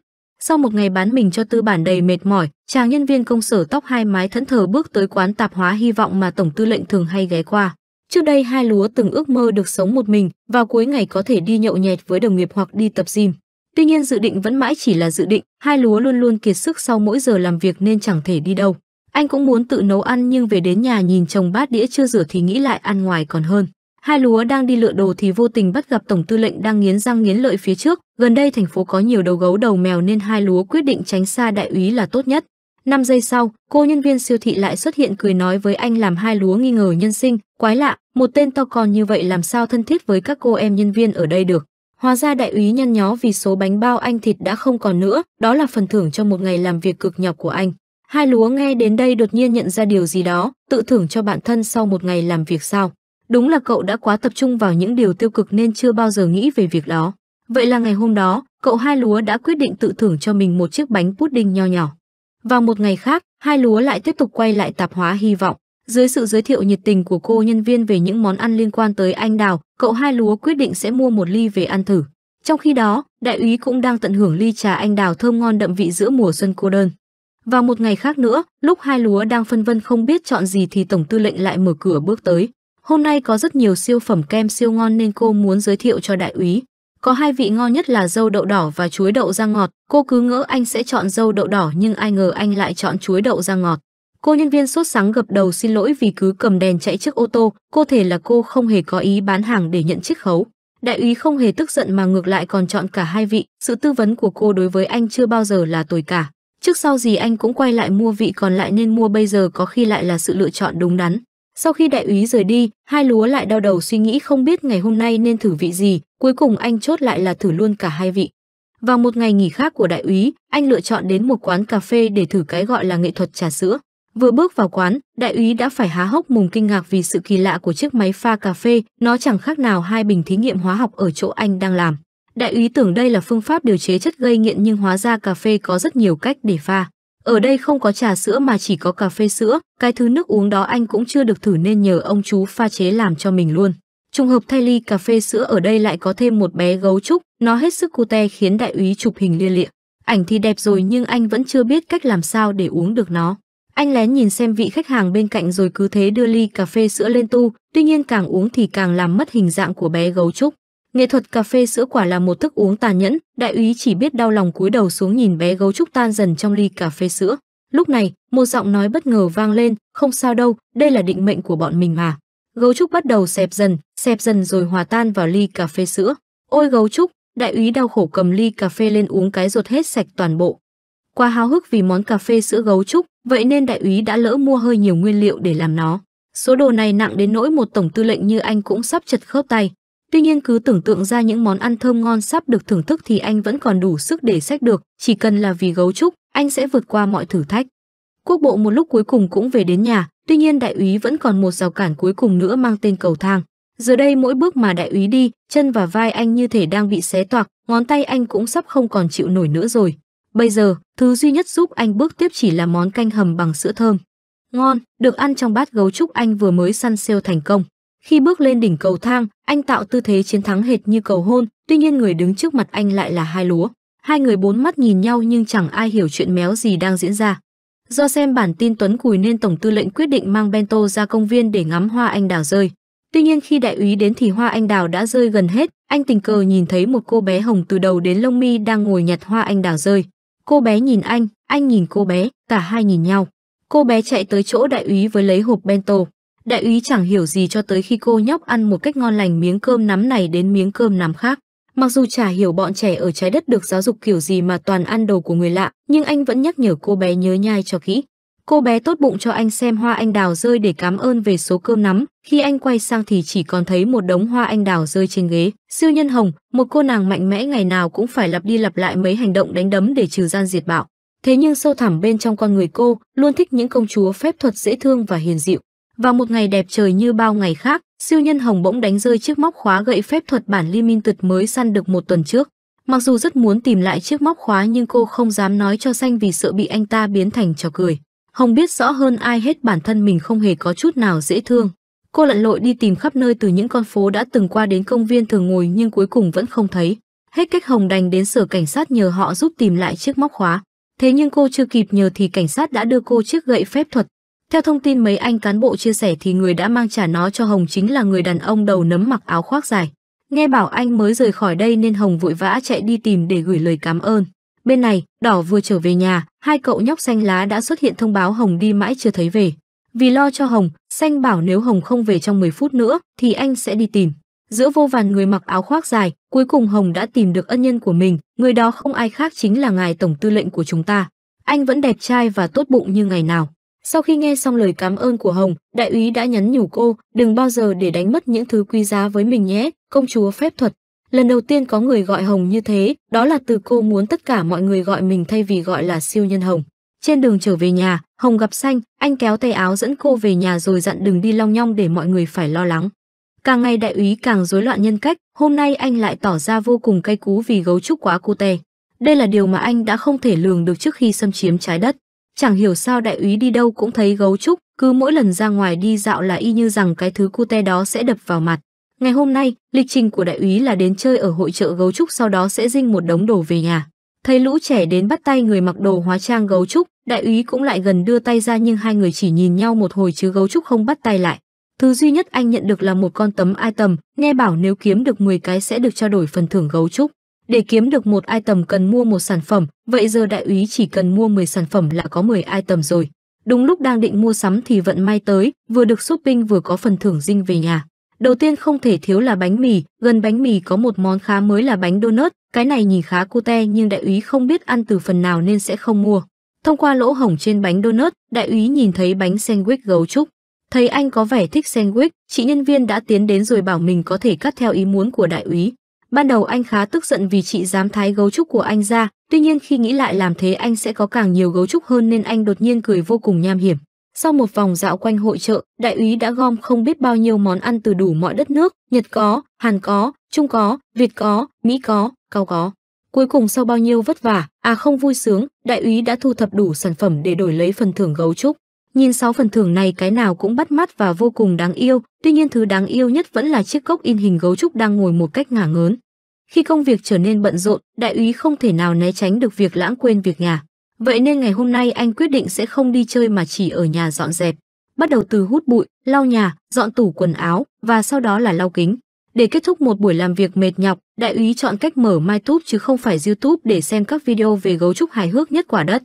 sau một ngày bán mình cho tư bản đầy mệt mỏi, chàng nhân viên công sở tóc hai mái thẫn thờ bước tới quán tạp hóa hy vọng mà tổng tư lệnh thường hay ghé qua. Trước đây hai lúa từng ước mơ được sống một mình, vào cuối ngày có thể đi nhậu nhẹt với đồng nghiệp hoặc đi tập gym. Tuy nhiên dự định vẫn mãi chỉ là dự định, hai lúa luôn luôn kiệt sức sau mỗi giờ làm việc nên chẳng thể đi đâu. Anh cũng muốn tự nấu ăn nhưng về đến nhà nhìn chồng bát đĩa chưa rửa thì nghĩ lại ăn ngoài còn hơn. Hai lúa đang đi lựa đồ thì vô tình bắt gặp tổng tư lệnh đang nghiến răng nghiến lợi phía trước. Gần đây thành phố có nhiều đầu gấu đầu mèo nên hai lúa quyết định tránh xa đại úy là tốt nhất. năm giây sau, cô nhân viên siêu thị lại xuất hiện cười nói với anh làm hai lúa nghi ngờ nhân sinh, quái lạ, một tên to con như vậy làm sao thân thiết với các cô em nhân viên ở đây được. Hóa ra đại úy nhăn nhó vì số bánh bao anh thịt đã không còn nữa, đó là phần thưởng cho một ngày làm việc cực nhọc của anh. Hai lúa nghe đến đây đột nhiên nhận ra điều gì đó, tự thưởng cho bản thân sau một ngày làm việc sao. Đúng là cậu đã quá tập trung vào những điều tiêu cực nên chưa bao giờ nghĩ về việc đó. Vậy là ngày hôm đó, cậu hai lúa đã quyết định tự thưởng cho mình một chiếc bánh pudding nho nhỏ. Vào một ngày khác, hai lúa lại tiếp tục quay lại tạp hóa hy vọng. Dưới sự giới thiệu nhiệt tình của cô nhân viên về những món ăn liên quan tới anh đào, cậu hai lúa quyết định sẽ mua một ly về ăn thử. Trong khi đó, đại úy cũng đang tận hưởng ly trà anh đào thơm ngon đậm vị giữa mùa xuân cô đơn. Vào một ngày khác nữa, lúc hai lúa đang phân vân không biết chọn gì thì tổng tư lệnh lại mở cửa bước tới. Hôm nay có rất nhiều siêu phẩm kem siêu ngon nên cô muốn giới thiệu cho đại úy. Có hai vị ngon nhất là dâu đậu đỏ và chuối đậu da ngọt. Cô cứ ngỡ anh sẽ chọn dâu đậu đỏ nhưng ai ngờ anh lại chọn chuối đậu da ngọt. Cô nhân viên sốt sáng gập đầu xin lỗi vì cứ cầm đèn chạy trước ô tô, cô thể là cô không hề có ý bán hàng để nhận chiếc khấu. Đại úy không hề tức giận mà ngược lại còn chọn cả hai vị, sự tư vấn của cô đối với anh chưa bao giờ là tồi cả. Trước sau gì anh cũng quay lại mua vị còn lại nên mua bây giờ có khi lại là sự lựa chọn đúng đắn. Sau khi đại úy rời đi, hai lúa lại đau đầu suy nghĩ không biết ngày hôm nay nên thử vị gì, cuối cùng anh chốt lại là thử luôn cả hai vị. Vào một ngày nghỉ khác của đại úy, anh lựa chọn đến một quán cà phê để thử cái gọi là nghệ thuật trà sữa. Vừa bước vào quán, đại úy đã phải há hốc mồm kinh ngạc vì sự kỳ lạ của chiếc máy pha cà phê, nó chẳng khác nào hai bình thí nghiệm hóa học ở chỗ anh đang làm. Đại úy tưởng đây là phương pháp điều chế chất gây nghiện nhưng hóa ra cà phê có rất nhiều cách để pha. Ở đây không có trà sữa mà chỉ có cà phê sữa, cái thứ nước uống đó anh cũng chưa được thử nên nhờ ông chú pha chế làm cho mình luôn. Trùng hợp thay ly cà phê sữa ở đây lại có thêm một bé gấu trúc, nó hết sức cute khiến đại úy chụp hình lia lịa. Ảnh thì đẹp rồi nhưng anh vẫn chưa biết cách làm sao để uống được nó. Anh lén nhìn xem vị khách hàng bên cạnh rồi cứ thế đưa ly cà phê sữa lên tu, tuy nhiên càng uống thì càng làm mất hình dạng của bé gấu trúc. Nghệ thuật cà phê sữa quả là một thức uống tàn nhẫn, đại úy chỉ biết đau lòng cúi đầu xuống nhìn bé gấu trúc tan dần trong ly cà phê sữa. Lúc này, một giọng nói bất ngờ vang lên, không sao đâu, đây là định mệnh của bọn mình mà. Gấu trúc bắt đầu xẹp dần, xẹp dần rồi hòa tan vào ly cà phê sữa. Ôi gấu trúc, đại úy đau khổ cầm ly cà phê lên uống cái ruột hết sạch toàn bộ. Qua háo hức vì món cà phê sữa gấu trúc, vậy nên đại úy đã lỡ mua hơi nhiều nguyên liệu để làm nó. Số đồ này nặng đến nỗi một tổng tư lệnh như anh cũng sắp chật khớp tay. Tuy nhiên cứ tưởng tượng ra những món ăn thơm ngon sắp được thưởng thức thì anh vẫn còn đủ sức để sách được, chỉ cần là vì gấu trúc, anh sẽ vượt qua mọi thử thách. Quốc bộ một lúc cuối cùng cũng về đến nhà, tuy nhiên đại úy vẫn còn một rào cản cuối cùng nữa mang tên cầu thang. Giờ đây mỗi bước mà đại úy đi, chân và vai anh như thể đang bị xé toạc, ngón tay anh cũng sắp không còn chịu nổi nữa rồi. Bây giờ, thứ duy nhất giúp anh bước tiếp chỉ là món canh hầm bằng sữa thơm. Ngon, được ăn trong bát gấu trúc anh vừa mới săn sale thành công. Khi bước lên đỉnh cầu thang, anh tạo tư thế chiến thắng hệt như cầu hôn, tuy nhiên người đứng trước mặt anh lại là hai lúa. Hai người bốn mắt nhìn nhau nhưng chẳng ai hiểu chuyện méo gì đang diễn ra. Do xem bản tin Tuấn Cùi nên Tổng tư lệnh quyết định mang Bento ra công viên để ngắm hoa anh đào rơi. Tuy nhiên khi đại úy đến thì hoa anh đào đã rơi gần hết, anh tình cờ nhìn thấy một cô bé hồng từ đầu đến lông mi đang ngồi nhặt hoa anh đào rơi. Cô bé nhìn anh, anh nhìn cô bé, cả hai nhìn nhau. Cô bé chạy tới chỗ đại úy với lấy hộp bento. Đại úy chẳng hiểu gì cho tới khi cô nhóc ăn một cách ngon lành miếng cơm nắm này đến miếng cơm nắm khác. Mặc dù chả hiểu bọn trẻ ở trái đất được giáo dục kiểu gì mà toàn ăn đồ của người lạ, nhưng anh vẫn nhắc nhở cô bé nhớ nhai cho kỹ. Cô bé tốt bụng cho anh xem hoa anh đào rơi để cảm ơn về số cơm nắm. Khi anh quay sang thì chỉ còn thấy một đống hoa anh đào rơi trên ghế. Siêu nhân hồng, một cô nàng mạnh mẽ ngày nào cũng phải lặp đi lặp lại mấy hành động đánh đấm để trừ gian diệt bạo. Thế nhưng sâu thẳm bên trong con người cô, luôn thích những công chúa phép thuật dễ thương và hiền dịu. Vào một ngày đẹp trời như bao ngày khác, siêu nhân hồng bỗng đánh rơi chiếc móc khóa gậy phép thuật bản Limited mới săn được một tuần trước. Mặc dù rất muốn tìm lại chiếc móc khóa nhưng cô không dám nói cho xanh vì sợ bị anh ta biến thành trò cười. Hồng biết rõ hơn ai hết bản thân mình không hề có chút nào dễ thương. Cô lặn lội đi tìm khắp nơi từ những con phố đã từng qua đến công viên thường ngồi nhưng cuối cùng vẫn không thấy. Hết cách Hồng đành đến sở cảnh sát nhờ họ giúp tìm lại chiếc móc khóa. Thế nhưng cô chưa kịp nhờ thì cảnh sát đã đưa cô chiếc gậy phép thuật. Theo thông tin mấy anh cán bộ chia sẻ thì người đã mang trả nó cho Hồng chính là người đàn ông đầu nấm mặc áo khoác dài. Nghe bảo anh mới rời khỏi đây nên Hồng vội vã chạy đi tìm để gửi lời cảm ơn. Bên này, Đỏ vừa trở về nhà, hai cậu nhóc xanh lá đã xuất hiện thông báo Hồng đi mãi chưa thấy về. Vì lo cho Hồng, xanh bảo nếu Hồng không về trong 10 phút nữa thì anh sẽ đi tìm. Giữa vô vàn người mặc áo khoác dài, cuối cùng Hồng đã tìm được ân nhân của mình, người đó không ai khác chính là ngài tổng tư lệnh của chúng ta. Anh vẫn đẹp trai và tốt bụng như ngày nào. Sau khi nghe xong lời cảm ơn của Hồng, đại úy đã nhắn nhủ cô, đừng bao giờ để đánh mất những thứ quý giá với mình nhé, công chúa phép thuật. Lần đầu tiên có người gọi Hồng như thế, đó là từ cô muốn tất cả mọi người gọi mình thay vì gọi là siêu nhân Hồng. Trên đường trở về nhà, Hồng gặp Xanh, anh kéo tay áo dẫn cô về nhà rồi dặn đừng đi long nhong để mọi người phải lo lắng. Càng ngày đại úy càng rối loạn nhân cách, hôm nay anh lại tỏ ra vô cùng cay cú vì gấu trúc quá cute. Đây là điều mà anh đã không thể lường được trước khi xâm chiếm trái đất. Chẳng hiểu sao đại úy đi đâu cũng thấy gấu trúc, cứ mỗi lần ra ngoài đi dạo là y như rằng cái thứ cute đó sẽ đập vào mặt. Ngày hôm nay, lịch trình của đại úy là đến chơi ở hội trợ gấu trúc sau đó sẽ dinh một đống đồ về nhà. Thấy lũ trẻ đến bắt tay người mặc đồ hóa trang gấu trúc, đại úy cũng lại gần đưa tay ra nhưng hai người chỉ nhìn nhau một hồi chứ gấu trúc không bắt tay lại. Thứ duy nhất anh nhận được là một con tấm item, nghe bảo nếu kiếm được 10 cái sẽ được trao đổi phần thưởng gấu trúc. Để kiếm được một item cần mua một sản phẩm, vậy giờ đại úy chỉ cần mua 10 sản phẩm là có 10 item rồi. Đúng lúc đang định mua sắm thì vận may tới, vừa được shopping vừa có phần thưởng dinh về nhà. Đầu tiên không thể thiếu là bánh mì, gần bánh mì có một món khá mới là bánh donut, cái này nhìn khá cute nhưng đại úy không biết ăn từ phần nào nên sẽ không mua. Thông qua lỗ hổng trên bánh donut, đại úy nhìn thấy bánh sandwich gấu trúc. Thấy anh có vẻ thích sandwich, chị nhân viên đã tiến đến rồi bảo mình có thể cắt theo ý muốn của đại úy. Ban đầu anh khá tức giận vì chị dám thái gấu trúc của anh ra, tuy nhiên khi nghĩ lại làm thế anh sẽ có càng nhiều gấu trúc hơn nên anh đột nhiên cười vô cùng nham hiểm. Sau một vòng dạo quanh hội chợ, đại úy đã gom không biết bao nhiêu món ăn từ đủ mọi đất nước, Nhật có, Hàn có, Trung có, Việt có, Mỹ có, Cao có. Cuối cùng sau bao nhiêu vất vả, à không vui sướng, đại úy đã thu thập đủ sản phẩm để đổi lấy phần thưởng gấu trúc. Nhìn sáu phần thưởng này cái nào cũng bắt mắt và vô cùng đáng yêu, tuy nhiên thứ đáng yêu nhất vẫn là chiếc cốc in hình gấu trúc đang ngồi một cách ngả ngớn. Khi công việc trở nên bận rộn, đại úy không thể nào né tránh được việc lãng quên việc nhà. Vậy nên ngày hôm nay anh quyết định sẽ không đi chơi mà chỉ ở nhà dọn dẹp. Bắt đầu từ hút bụi, lau nhà, dọn tủ quần áo và sau đó là lau kính. Để kết thúc một buổi làm việc mệt nhọc, đại úy chọn cách mở MyTube chứ không phải YouTube để xem các video về gấu trúc hài hước nhất quả đất.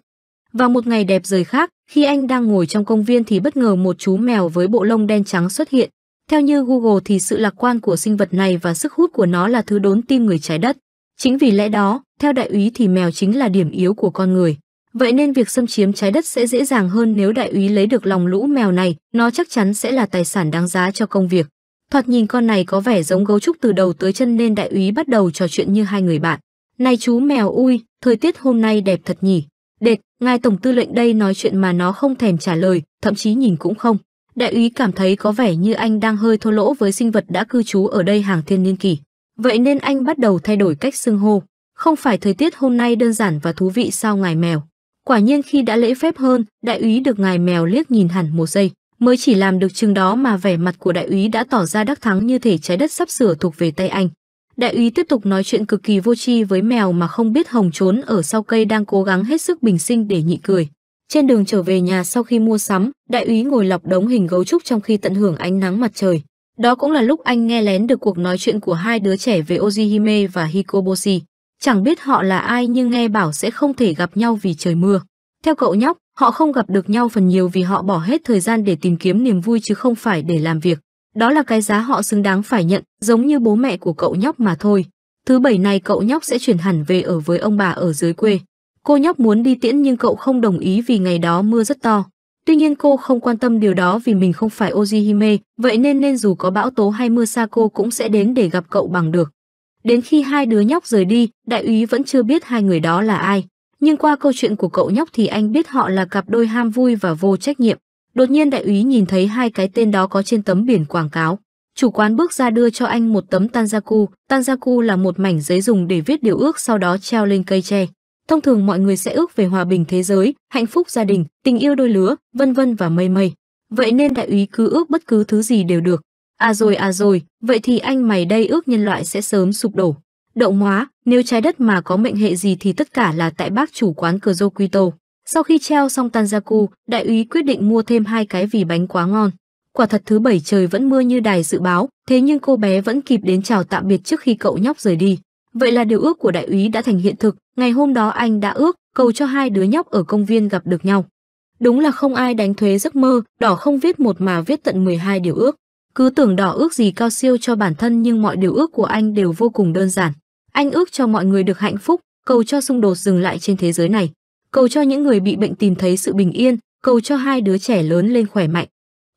Vào một ngày đẹp rời khác, khi anh đang ngồi trong công viên thì bất ngờ một chú mèo với bộ lông đen trắng xuất hiện. Theo như Google thì sự lạc quan của sinh vật này và sức hút của nó là thứ đốn tim người trái đất. Chính vì lẽ đó, theo đại úy thì mèo chính là điểm yếu của con người. Vậy nên việc xâm chiếm trái đất sẽ dễ dàng hơn nếu đại úy lấy được lòng lũ mèo này, nó chắc chắn sẽ là tài sản đáng giá cho công việc. Thoạt nhìn con này có vẻ giống gấu trúc từ đầu tới chân nên đại úy bắt đầu trò chuyện như hai người bạn. Này chú mèo ui, thời tiết hôm nay đẹp thật nhỉ. Đệt, Ngài tổng tư lệnh đây nói chuyện mà nó không thèm trả lời, thậm chí nhìn cũng không. Đại úy cảm thấy có vẻ như anh đang hơi thô lỗ với sinh vật đã cư trú ở đây hàng thiên niên kỷ. Vậy nên anh bắt đầu thay đổi cách xưng hô. Không phải thời tiết hôm nay đơn giản và thú vị sao ngài mèo. Quả nhiên khi đã lễ phép hơn, đại úy được ngài mèo liếc nhìn hẳn một giây, mới chỉ làm được chừng đó mà vẻ mặt của đại úy đã tỏ ra đắc thắng như thể trái đất sắp sửa thuộc về tay anh. Đại úy tiếp tục nói chuyện cực kỳ vô tri với mèo mà không biết hồng trốn ở sau cây đang cố gắng hết sức bình sinh để nhị cười. Trên đường trở về nhà sau khi mua sắm, đại úy ngồi lọc đống hình gấu trúc trong khi tận hưởng ánh nắng mặt trời. Đó cũng là lúc anh nghe lén được cuộc nói chuyện của hai đứa trẻ về Ojihime và Hikoboshi. Chẳng biết họ là ai nhưng nghe bảo sẽ không thể gặp nhau vì trời mưa. Theo cậu nhóc, họ không gặp được nhau phần nhiều vì họ bỏ hết thời gian để tìm kiếm niềm vui chứ không phải để làm việc. Đó là cái giá họ xứng đáng phải nhận, giống như bố mẹ của cậu nhóc mà thôi. Thứ bảy này cậu nhóc sẽ chuyển hẳn về ở với ông bà ở dưới quê. Cô nhóc muốn đi tiễn nhưng cậu không đồng ý vì ngày đó mưa rất to. Tuy nhiên cô không quan tâm điều đó vì mình không phải Ojihime, vậy nên nên dù có bão tố hay mưa xa cô cũng sẽ đến để gặp cậu bằng được. Đến khi hai đứa nhóc rời đi, đại úy vẫn chưa biết hai người đó là ai. Nhưng qua câu chuyện của cậu nhóc thì anh biết họ là cặp đôi ham vui và vô trách nhiệm. Đột nhiên đại úy nhìn thấy hai cái tên đó có trên tấm biển quảng cáo. Chủ quán bước ra đưa cho anh một tấm tanjaku. Tanjaku là một mảnh giấy dùng để viết điều ước sau đó treo lên cây tre. Thông thường mọi người sẽ ước về hòa bình thế giới, hạnh phúc gia đình, tình yêu đôi lứa, vân vân và mây mây. Vậy nên đại úy cứ ước bất cứ thứ gì đều được. À rồi à rồi, vậy thì anh mày đây ước nhân loại sẽ sớm sụp đổ. Đậu hóa, nếu trái đất mà có mệnh hệ gì thì tất cả là tại bác chủ quán Cờ Dô Quy Tô. Sau khi treo xong Tanjaku, đại úy quyết định mua thêm hai cái vì bánh quá ngon. Quả thật thứ bảy trời vẫn mưa như đài dự báo, thế nhưng cô bé vẫn kịp đến chào tạm biệt trước khi cậu nhóc rời đi. Vậy là điều ước của đại úy đã thành hiện thực, ngày hôm đó anh đã ước, cầu cho hai đứa nhóc ở công viên gặp được nhau. Đúng là không ai đánh thuế giấc mơ, đỏ không viết một mà viết tận 12 điều ước. Cứ tưởng đỏ ước gì cao siêu cho bản thân nhưng mọi điều ước của anh đều vô cùng đơn giản. Anh ước cho mọi người được hạnh phúc, cầu cho xung đột dừng lại trên thế giới này cầu cho những người bị bệnh tìm thấy sự bình yên, cầu cho hai đứa trẻ lớn lên khỏe mạnh.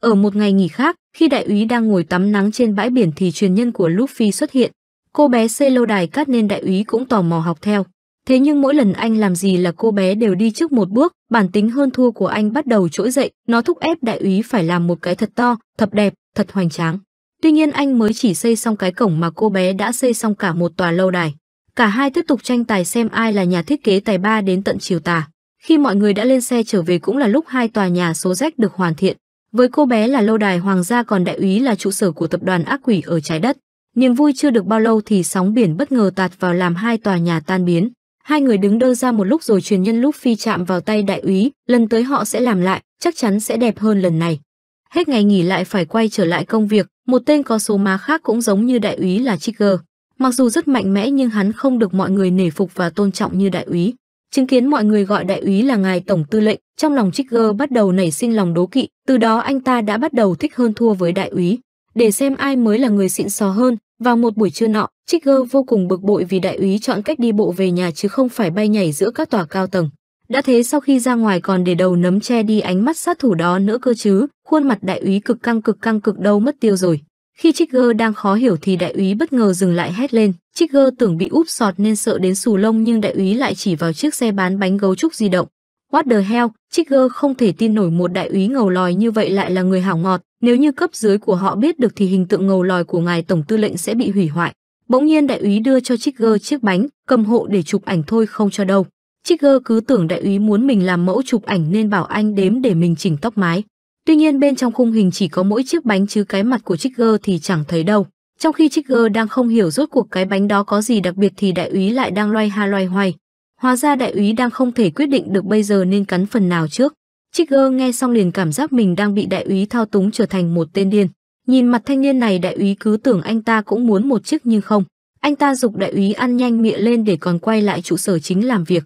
Ở một ngày nghỉ khác, khi đại úy đang ngồi tắm nắng trên bãi biển thì truyền nhân của Luffy xuất hiện. Cô bé xây lâu đài cát nên đại úy cũng tò mò học theo. Thế nhưng mỗi lần anh làm gì là cô bé đều đi trước một bước, bản tính hơn thua của anh bắt đầu trỗi dậy, nó thúc ép đại úy phải làm một cái thật to, thật đẹp, thật hoành tráng. Tuy nhiên anh mới chỉ xây xong cái cổng mà cô bé đã xây xong cả một tòa lâu đài. Cả hai tiếp tục tranh tài xem ai là nhà thiết kế tài ba đến tận chiều tà. Khi mọi người đã lên xe trở về cũng là lúc hai tòa nhà số rách được hoàn thiện. Với cô bé là lâu đài hoàng gia còn đại úy là trụ sở của tập đoàn ác quỷ ở trái đất. Niềm vui chưa được bao lâu thì sóng biển bất ngờ tạt vào làm hai tòa nhà tan biến. Hai người đứng đơ ra một lúc rồi truyền nhân lúc phi chạm vào tay đại úy, lần tới họ sẽ làm lại, chắc chắn sẽ đẹp hơn lần này. Hết ngày nghỉ lại phải quay trở lại công việc, một tên có số má khác cũng giống như đại úy là Trigger. Mặc dù rất mạnh mẽ nhưng hắn không được mọi người nể phục và tôn trọng như đại úy. Chứng kiến mọi người gọi đại úy là ngài tổng tư lệnh, trong lòng Trigger bắt đầu nảy sinh lòng đố kỵ, từ đó anh ta đã bắt đầu thích hơn thua với đại úy. Để xem ai mới là người xịn xò hơn, vào một buổi trưa nọ, Trigger vô cùng bực bội vì đại úy chọn cách đi bộ về nhà chứ không phải bay nhảy giữa các tòa cao tầng. Đã thế sau khi ra ngoài còn để đầu nấm che đi ánh mắt sát thủ đó nữa cơ chứ, khuôn mặt đại úy cực căng cực căng cực đâu mất tiêu rồi. Khi Trigger đang khó hiểu thì đại úy bất ngờ dừng lại hét lên. Trigger tưởng bị úp sọt nên sợ đến sù lông nhưng đại úy lại chỉ vào chiếc xe bán bánh gấu trúc di động. What the hell, Trigger không thể tin nổi một đại úy ngầu lòi như vậy lại là người hảo ngọt. Nếu như cấp dưới của họ biết được thì hình tượng ngầu lòi của ngài tổng tư lệnh sẽ bị hủy hoại. Bỗng nhiên đại úy đưa cho Trigger chiếc bánh, cầm hộ để chụp ảnh thôi không cho đâu. Trigger cứ tưởng đại úy muốn mình làm mẫu chụp ảnh nên bảo anh đếm để mình chỉnh tóc mái. Tuy nhiên bên trong khung hình chỉ có mỗi chiếc bánh chứ cái mặt của Trigger thì chẳng thấy đâu. Trong khi Trigger đang không hiểu rốt cuộc cái bánh đó có gì đặc biệt thì đại úy lại đang loay ha loay hoay. Hóa ra đại úy đang không thể quyết định được bây giờ nên cắn phần nào trước. Trigger nghe xong liền cảm giác mình đang bị đại úy thao túng trở thành một tên điên. Nhìn mặt thanh niên này đại úy cứ tưởng anh ta cũng muốn một chiếc nhưng không. Anh ta dục đại úy ăn nhanh miệng lên để còn quay lại trụ sở chính làm việc.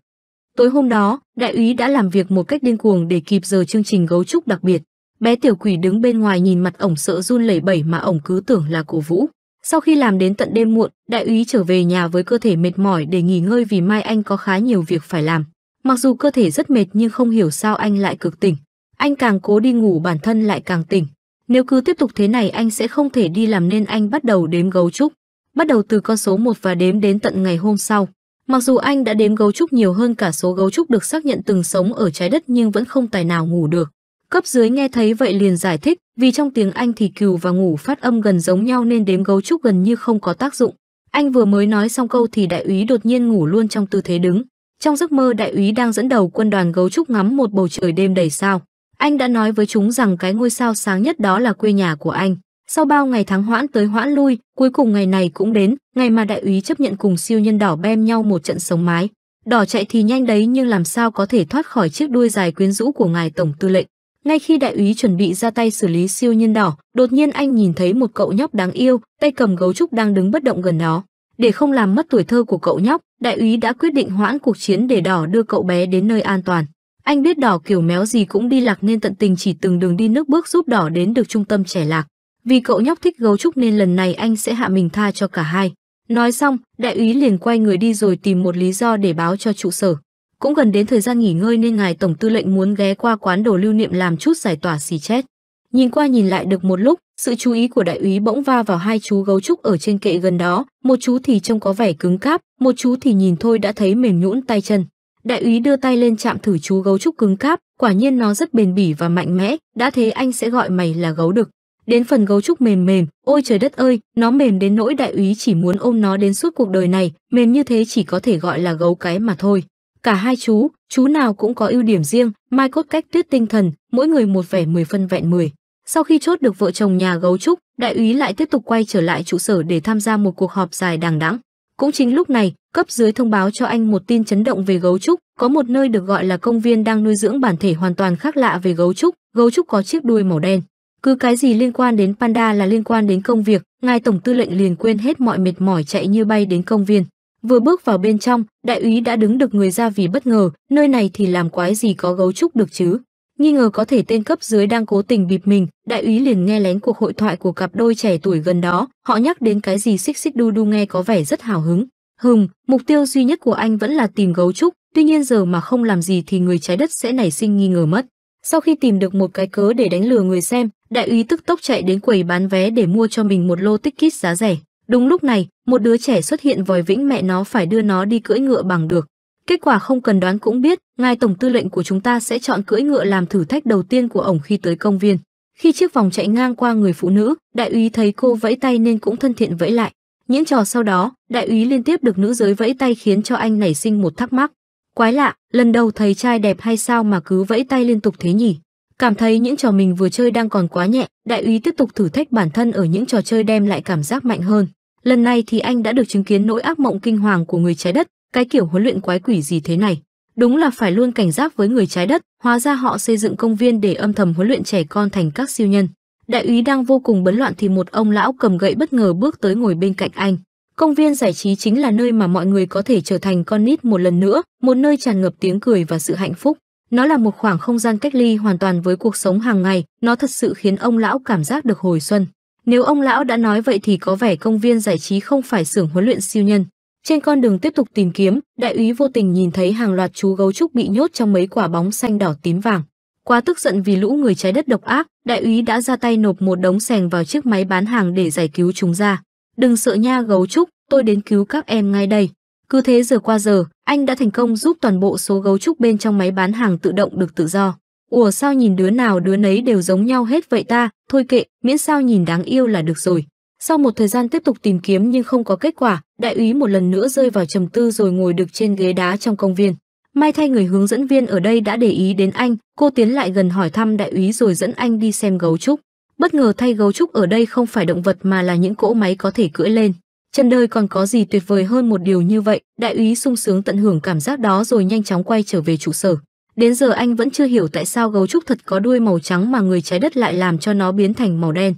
Tối hôm đó, đại úy đã làm việc một cách điên cuồng để kịp giờ chương trình gấu trúc đặc biệt. Bé tiểu quỷ đứng bên ngoài nhìn mặt ổng sợ run lẩy bẩy mà ổng cứ tưởng là cổ vũ. Sau khi làm đến tận đêm muộn, đại úy trở về nhà với cơ thể mệt mỏi để nghỉ ngơi vì mai anh có khá nhiều việc phải làm. Mặc dù cơ thể rất mệt nhưng không hiểu sao anh lại cực tỉnh. Anh càng cố đi ngủ bản thân lại càng tỉnh. Nếu cứ tiếp tục thế này anh sẽ không thể đi làm nên anh bắt đầu đếm gấu trúc. Bắt đầu từ con số 1 và đếm đến tận ngày hôm sau. Mặc dù anh đã đếm gấu trúc nhiều hơn cả số gấu trúc được xác nhận từng sống ở trái đất nhưng vẫn không tài nào ngủ được. Cấp dưới nghe thấy vậy liền giải thích, vì trong tiếng Anh thì cừu và ngủ phát âm gần giống nhau nên đếm gấu trúc gần như không có tác dụng. Anh vừa mới nói xong câu thì đại úy đột nhiên ngủ luôn trong tư thế đứng. Trong giấc mơ đại úy đang dẫn đầu quân đoàn gấu trúc ngắm một bầu trời đêm đầy sao. Anh đã nói với chúng rằng cái ngôi sao sáng nhất đó là quê nhà của anh. Sau bao ngày tháng hoãn tới hoãn lui, cuối cùng ngày này cũng đến, ngày mà đại úy chấp nhận cùng siêu nhân đỏ bem nhau một trận sống mái. Đỏ chạy thì nhanh đấy nhưng làm sao có thể thoát khỏi chiếc đuôi dài quyến rũ của ngài tổng tư lệnh. Ngay khi đại úy chuẩn bị ra tay xử lý siêu nhân đỏ, đột nhiên anh nhìn thấy một cậu nhóc đáng yêu, tay cầm gấu trúc đang đứng bất động gần nó. Để không làm mất tuổi thơ của cậu nhóc, đại úy đã quyết định hoãn cuộc chiến để đỏ đưa cậu bé đến nơi an toàn. Anh biết đỏ kiểu méo gì cũng đi lạc nên tận tình chỉ từng đường đi nước bước giúp đỏ đến được trung tâm trẻ lạc. Vì cậu nhóc thích gấu trúc nên lần này anh sẽ hạ mình tha cho cả hai. Nói xong, đại úy liền quay người đi rồi tìm một lý do để báo cho trụ sở. Cũng gần đến thời gian nghỉ ngơi nên ngài tổng tư lệnh muốn ghé qua quán đồ lưu niệm làm chút giải tỏa xì chết. Nhìn qua nhìn lại được một lúc, sự chú ý của đại úy bỗng va vào hai chú gấu trúc ở trên kệ gần đó, một chú thì trông có vẻ cứng cáp, một chú thì nhìn thôi đã thấy mềm nhũn tay chân. Đại úy đưa tay lên chạm thử chú gấu trúc cứng cáp, quả nhiên nó rất bền bỉ và mạnh mẽ, đã thế anh sẽ gọi mày là gấu đực. Đến phần gấu trúc mềm mềm, ôi trời đất ơi, nó mềm đến nỗi đại úy chỉ muốn ôm nó đến suốt cuộc đời này, mềm như thế chỉ có thể gọi là gấu cái mà thôi. Cả hai chú, chú nào cũng có ưu điểm riêng, mai cốt cách tuyết tinh thần, mỗi người một vẻ mười phân vẹn mười Sau khi chốt được vợ chồng nhà gấu trúc, đại úy lại tiếp tục quay trở lại trụ sở để tham gia một cuộc họp dài đàng đẵng. Cũng chính lúc này, cấp dưới thông báo cho anh một tin chấn động về gấu trúc, có một nơi được gọi là công viên đang nuôi dưỡng bản thể hoàn toàn khác lạ về gấu trúc, gấu trúc có chiếc đuôi màu đen. Cứ cái gì liên quan đến panda là liên quan đến công việc, ngài tổng tư lệnh liền quên hết mọi mệt mỏi chạy như bay đến công viên. Vừa bước vào bên trong, đại úy đã đứng được người ra vì bất ngờ, nơi này thì làm quái gì có gấu trúc được chứ. Nghi ngờ có thể tên cấp dưới đang cố tình bịp mình, đại úy liền nghe lén cuộc hội thoại của cặp đôi trẻ tuổi gần đó, họ nhắc đến cái gì xích xích đu đu nghe có vẻ rất hào hứng. Hừm, mục tiêu duy nhất của anh vẫn là tìm gấu trúc, tuy nhiên giờ mà không làm gì thì người trái đất sẽ nảy sinh nghi ngờ mất. Sau khi tìm được một cái cớ để đánh lừa người xem, đại úy tức tốc chạy đến quầy bán vé để mua cho mình một lô ticket giá rẻ. Đúng lúc này, một đứa trẻ xuất hiện vòi vĩnh mẹ nó phải đưa nó đi cưỡi ngựa bằng được. Kết quả không cần đoán cũng biết, ngài tổng tư lệnh của chúng ta sẽ chọn cưỡi ngựa làm thử thách đầu tiên của ổng khi tới công viên. Khi chiếc vòng chạy ngang qua người phụ nữ, đại úy thấy cô vẫy tay nên cũng thân thiện vẫy lại. Những trò sau đó, đại úy liên tiếp được nữ giới vẫy tay khiến cho anh nảy sinh một thắc mắc. Quái lạ, lần đầu thấy trai đẹp hay sao mà cứ vẫy tay liên tục thế nhỉ? Cảm thấy những trò mình vừa chơi đang còn quá nhẹ, đại úy tiếp tục thử thách bản thân ở những trò chơi đem lại cảm giác mạnh hơn. Lần này thì anh đã được chứng kiến nỗi ác mộng kinh hoàng của người trái đất, cái kiểu huấn luyện quái quỷ gì thế này. Đúng là phải luôn cảnh giác với người trái đất, hóa ra họ xây dựng công viên để âm thầm huấn luyện trẻ con thành các siêu nhân. Đại úy đang vô cùng bấn loạn thì một ông lão cầm gậy bất ngờ bước tới ngồi bên cạnh anh. Công viên giải trí chính là nơi mà mọi người có thể trở thành con nít một lần nữa, một nơi tràn ngập tiếng cười và sự hạnh phúc. Nó là một khoảng không gian cách ly hoàn toàn với cuộc sống hàng ngày, nó thật sự khiến ông lão cảm giác được hồi xuân. Nếu ông lão đã nói vậy thì có vẻ công viên giải trí không phải xưởng huấn luyện siêu nhân. Trên con đường tiếp tục tìm kiếm, đại úy vô tình nhìn thấy hàng loạt chú gấu trúc bị nhốt trong mấy quả bóng xanh đỏ tím vàng. Quá tức giận vì lũ người trái đất độc ác, đại úy đã ra tay nộp một đống sèn vào chiếc máy bán hàng để giải cứu chúng ra. Đừng sợ nha gấu trúc, tôi đến cứu các em ngay đây. Cứ thế giờ qua giờ, anh đã thành công giúp toàn bộ số gấu trúc bên trong máy bán hàng tự động được tự do. Ủa sao nhìn đứa nào đứa nấy đều giống nhau hết vậy ta, thôi kệ, miễn sao nhìn đáng yêu là được rồi. Sau một thời gian tiếp tục tìm kiếm nhưng không có kết quả, đại úy một lần nữa rơi vào trầm tư rồi ngồi được trên ghế đá trong công viên. May thay người hướng dẫn viên ở đây đã để ý đến anh, cô tiến lại gần hỏi thăm đại úy rồi dẫn anh đi xem gấu trúc. Bất ngờ thay gấu trúc ở đây không phải động vật mà là những cỗ máy có thể cưỡi lên. Trên đời còn có gì tuyệt vời hơn một điều như vậy, đại úy sung sướng tận hưởng cảm giác đó rồi nhanh chóng quay trở về trụ sở. Đến giờ anh vẫn chưa hiểu tại sao gấu trúc thật có đuôi màu trắng mà người trái đất lại làm cho nó biến thành màu đen.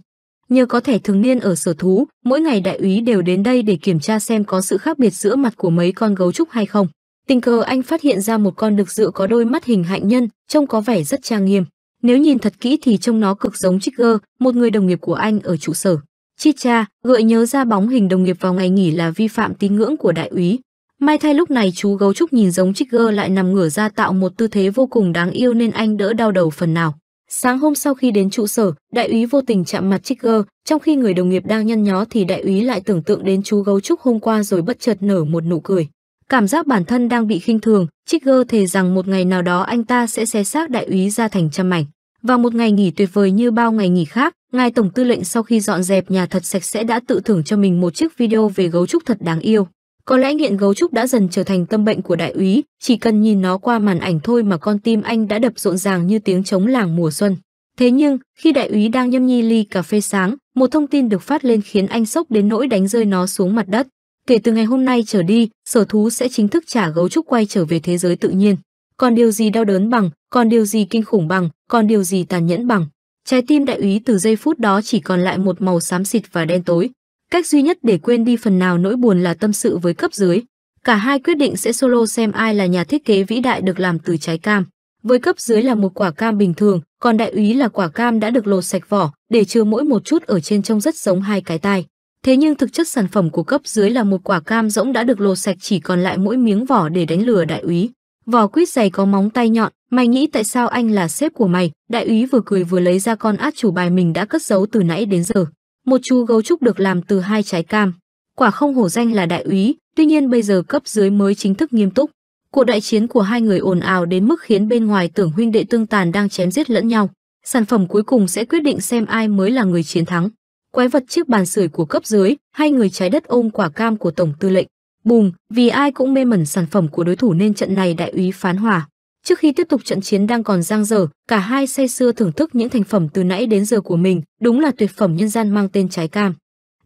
Nhờ có thẻ thường niên ở sở thú, mỗi ngày đại úy đều đến đây để kiểm tra xem có sự khác biệt giữa mặt của mấy con gấu trúc hay không. Tình cờ anh phát hiện ra một con được dự có đôi mắt hình hạnh nhân, trông có vẻ rất trang nghiêm. Nếu nhìn thật kỹ thì trông nó cực giống Trigger, một người đồng nghiệp của anh ở trụ sở. Chi cha, gợi nhớ ra bóng hình đồng nghiệp vào ngày nghỉ là vi phạm tín ngưỡng của đại úy. May thay lúc này chú gấu trúc nhìn giống Trigger lại nằm ngửa ra tạo một tư thế vô cùng đáng yêu nên anh đỡ đau đầu phần nào. Sáng hôm sau khi đến trụ sở, đại úy vô tình chạm mặt Trigger, trong khi người đồng nghiệp đang nhăn nhó thì đại úy lại tưởng tượng đến chú gấu trúc hôm qua rồi bất chợt nở một nụ cười. Cảm giác bản thân đang bị khinh thường, Trigger thề rằng một ngày nào đó anh ta sẽ xé xác đại úy ra thành trăm mảnh. Vào một ngày nghỉ tuyệt vời như bao ngày nghỉ khác, ngài tổng tư lệnh sau khi dọn dẹp nhà thật sạch sẽ đã tự thưởng cho mình một chiếc video về gấu trúc thật đáng yêu. Có lẽ nghiện gấu trúc đã dần trở thành tâm bệnh của đại úy, chỉ cần nhìn nó qua màn ảnh thôi mà con tim anh đã đập rộn ràng như tiếng trống làng mùa xuân. Thế nhưng, khi đại úy đang nhâm nhi ly cà phê sáng, một thông tin được phát lên khiến anh sốc đến nỗi đánh rơi nó xuống mặt đất. Kể từ ngày hôm nay trở đi, sở thú sẽ chính thức trả gấu trúc quay trở về thế giới tự nhiên. Còn điều gì đau đớn bằng, còn điều gì kinh khủng bằng, còn điều gì tàn nhẫn bằng. Trái tim đại úy từ giây phút đó chỉ còn lại một màu xám xịt và đen tối. Cách duy nhất để quên đi phần nào nỗi buồn là tâm sự với cấp dưới. Cả hai quyết định sẽ solo xem ai là nhà thiết kế vĩ đại được làm từ trái cam. Với cấp dưới là một quả cam bình thường, còn đại úy là quả cam đã được lột sạch vỏ, để chứa mỗi một chút ở trên trông rất giống hai cái tai. Thế nhưng thực chất sản phẩm của cấp dưới là một quả cam rỗng đã được lột sạch chỉ còn lại mỗi miếng vỏ để đánh lừa đại úy. Vỏ quýt dày có móng tay nhọn, mày nghĩ tại sao anh là sếp của mày, đại úy vừa cười vừa lấy ra con át chủ bài mình đã cất giấu từ nãy đến giờ một chú gấu trúc được làm từ hai trái cam. Quả không hổ danh là đại úy, tuy nhiên bây giờ cấp dưới mới chính thức nghiêm túc. Cuộc đại chiến của hai người ồn ào đến mức khiến bên ngoài tưởng huynh đệ tương tàn đang chém giết lẫn nhau. Sản phẩm cuối cùng sẽ quyết định xem ai mới là người chiến thắng. Quái vật chiếc bàn sưởi của cấp dưới hai người trái đất ôm quả cam của tổng tư lệnh. Bùm, vì ai cũng mê mẩn sản phẩm của đối thủ nên trận này đại úy phán hòa. Trước khi tiếp tục trận chiến đang còn giang dở, cả hai say sưa thưởng thức những thành phẩm từ nãy đến giờ của mình, đúng là tuyệt phẩm nhân gian mang tên trái cam.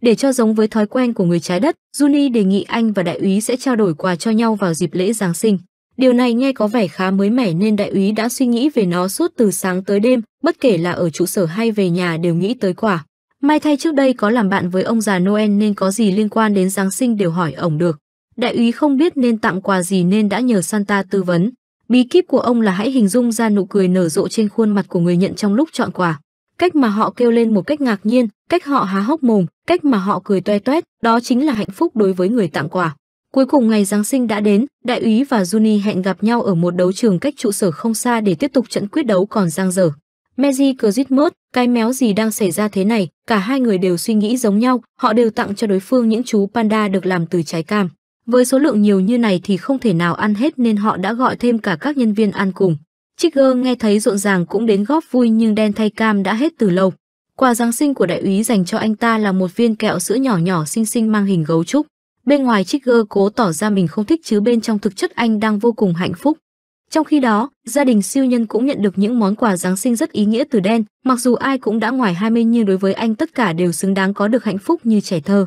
Để cho giống với thói quen của người trái đất, Juni đề nghị anh và đại úy sẽ trao đổi quà cho nhau vào dịp lễ Giáng sinh. Điều này nghe có vẻ khá mới mẻ nên đại úy đã suy nghĩ về nó suốt từ sáng tới đêm, bất kể là ở trụ sở hay về nhà đều nghĩ tới quà. May thay trước đây có làm bạn với ông già Noel nên có gì liên quan đến Giáng sinh đều hỏi ổng được. Đại úy không biết nên tặng quà gì nên đã nhờ Santa tư vấn. Bí kíp của ông là hãy hình dung ra nụ cười nở rộ trên khuôn mặt của người nhận trong lúc chọn quà. Cách mà họ kêu lên một cách ngạc nhiên, cách họ há hốc mồm, cách mà họ cười toe toét, đó chính là hạnh phúc đối với người tặng quà. Cuối cùng ngày Giáng sinh đã đến, đại úy và Juni hẹn gặp nhau ở một đấu trường cách trụ sở không xa để tiếp tục trận quyết đấu còn giang dở. Mezi Christmas, cái méo gì đang xảy ra thế này, cả hai người đều suy nghĩ giống nhau, họ đều tặng cho đối phương những chú panda được làm từ trái cam. Với số lượng nhiều như này thì không thể nào ăn hết nên họ đã gọi thêm cả các nhân viên ăn cùng. Trigger nghe thấy rộn ràng cũng đến góp vui nhưng đen thay cam đã hết từ lâu. Quà Giáng sinh của đại úy dành cho anh ta là một viên kẹo sữa nhỏ nhỏ xinh xinh mang hình gấu trúc. Bên ngoài Trigger cố tỏ ra mình không thích chứ bên trong thực chất anh đang vô cùng hạnh phúc. Trong khi đó, gia đình siêu nhân cũng nhận được những món quà Giáng sinh rất ý nghĩa từ đen, mặc dù ai cũng đã ngoài 20 nhưng đối với anh tất cả đều xứng đáng có được hạnh phúc như trẻ thơ.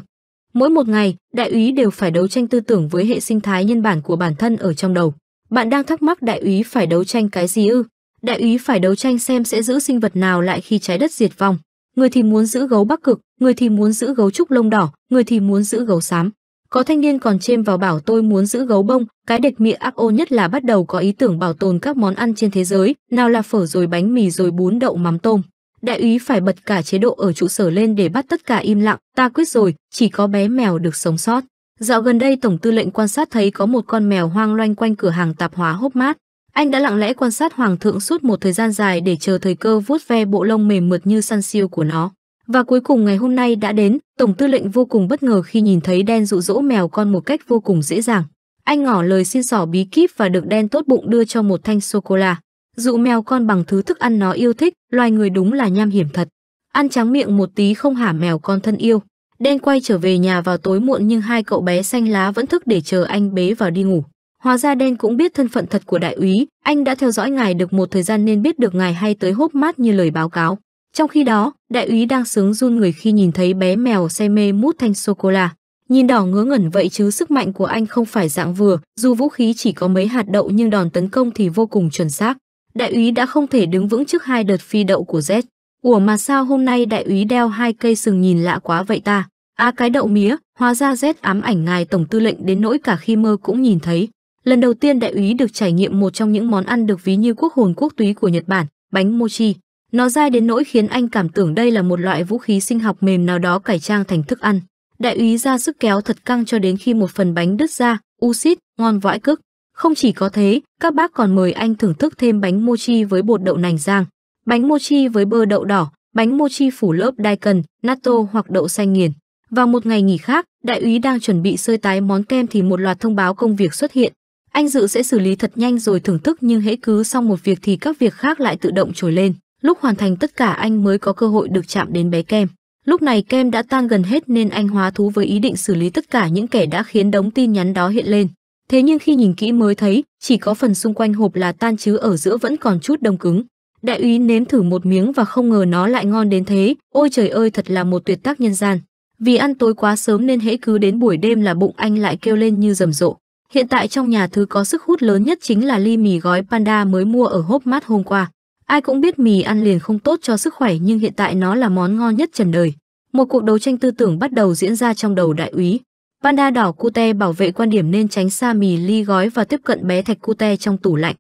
Mỗi một ngày, đại úy đều phải đấu tranh tư tưởng với hệ sinh thái nhân bản của bản thân ở trong đầu. Bạn đang thắc mắc đại úy phải đấu tranh cái gì ư? Đại úy phải đấu tranh xem sẽ giữ sinh vật nào lại khi trái đất diệt vong. Người thì muốn giữ gấu bắc cực, người thì muốn giữ gấu trúc lông đỏ, người thì muốn giữ gấu xám. Có thanh niên còn chêm vào bảo tôi muốn giữ gấu bông, cái đệt miệng ác ô nhất là bắt đầu có ý tưởng bảo tồn các món ăn trên thế giới, nào là phở rồi bánh mì rồi bún đậu mắm tôm đại úy phải bật cả chế độ ở trụ sở lên để bắt tất cả im lặng, ta quyết rồi, chỉ có bé mèo được sống sót. Dạo gần đây tổng tư lệnh quan sát thấy có một con mèo hoang loanh quanh cửa hàng tạp hóa hốc mát. Anh đã lặng lẽ quan sát hoàng thượng suốt một thời gian dài để chờ thời cơ vuốt ve bộ lông mềm mượt như săn siêu của nó. Và cuối cùng ngày hôm nay đã đến, tổng tư lệnh vô cùng bất ngờ khi nhìn thấy đen dụ dỗ mèo con một cách vô cùng dễ dàng. Anh ngỏ lời xin sỏ bí kíp và được đen tốt bụng đưa cho một thanh sô-cô-la dụ mèo con bằng thứ thức ăn nó yêu thích, loài người đúng là nham hiểm thật. Ăn trắng miệng một tí không hả mèo con thân yêu. Đen quay trở về nhà vào tối muộn nhưng hai cậu bé xanh lá vẫn thức để chờ anh bế vào đi ngủ. Hóa ra Đen cũng biết thân phận thật của đại úy, anh đã theo dõi ngài được một thời gian nên biết được ngài hay tới hốp mát như lời báo cáo. Trong khi đó, đại úy đang sướng run người khi nhìn thấy bé mèo say mê mút thanh sô-cô-la. Nhìn đỏ ngớ ngẩn vậy chứ sức mạnh của anh không phải dạng vừa, dù vũ khí chỉ có mấy hạt đậu nhưng đòn tấn công thì vô cùng chuẩn xác đại úy đã không thể đứng vững trước hai đợt phi đậu của Z. Ủa mà sao hôm nay đại úy đeo hai cây sừng nhìn lạ quá vậy ta? À cái đậu mía, hóa ra Z ám ảnh ngài tổng tư lệnh đến nỗi cả khi mơ cũng nhìn thấy. Lần đầu tiên đại úy được trải nghiệm một trong những món ăn được ví như quốc hồn quốc túy của Nhật Bản, bánh mochi. Nó dai đến nỗi khiến anh cảm tưởng đây là một loại vũ khí sinh học mềm nào đó cải trang thành thức ăn. Đại úy ra sức kéo thật căng cho đến khi một phần bánh đứt ra, u xít, ngon vãi cức. Không chỉ có thế, các bác còn mời anh thưởng thức thêm bánh mochi với bột đậu nành rang, bánh mochi với bơ đậu đỏ, bánh mochi phủ lớp daikon, natto hoặc đậu xanh nghiền. Vào một ngày nghỉ khác, đại úy đang chuẩn bị sơi tái món kem thì một loạt thông báo công việc xuất hiện. Anh dự sẽ xử lý thật nhanh rồi thưởng thức nhưng hễ cứ xong một việc thì các việc khác lại tự động trồi lên. Lúc hoàn thành tất cả anh mới có cơ hội được chạm đến bé kem. Lúc này kem đã tan gần hết nên anh hóa thú với ý định xử lý tất cả những kẻ đã khiến đống tin nhắn đó hiện lên. Thế nhưng khi nhìn kỹ mới thấy, chỉ có phần xung quanh hộp là tan chứ ở giữa vẫn còn chút đông cứng. Đại úy nếm thử một miếng và không ngờ nó lại ngon đến thế, ôi trời ơi thật là một tuyệt tác nhân gian. Vì ăn tối quá sớm nên hễ cứ đến buổi đêm là bụng anh lại kêu lên như rầm rộ. Hiện tại trong nhà thứ có sức hút lớn nhất chính là ly mì gói panda mới mua ở hốp mát hôm qua. Ai cũng biết mì ăn liền không tốt cho sức khỏe nhưng hiện tại nó là món ngon nhất trần đời. Một cuộc đấu tranh tư tưởng bắt đầu diễn ra trong đầu đại úy. Panda đỏ cute bảo vệ quan điểm nên tránh xa mì ly gói và tiếp cận bé thạch cute trong tủ lạnh.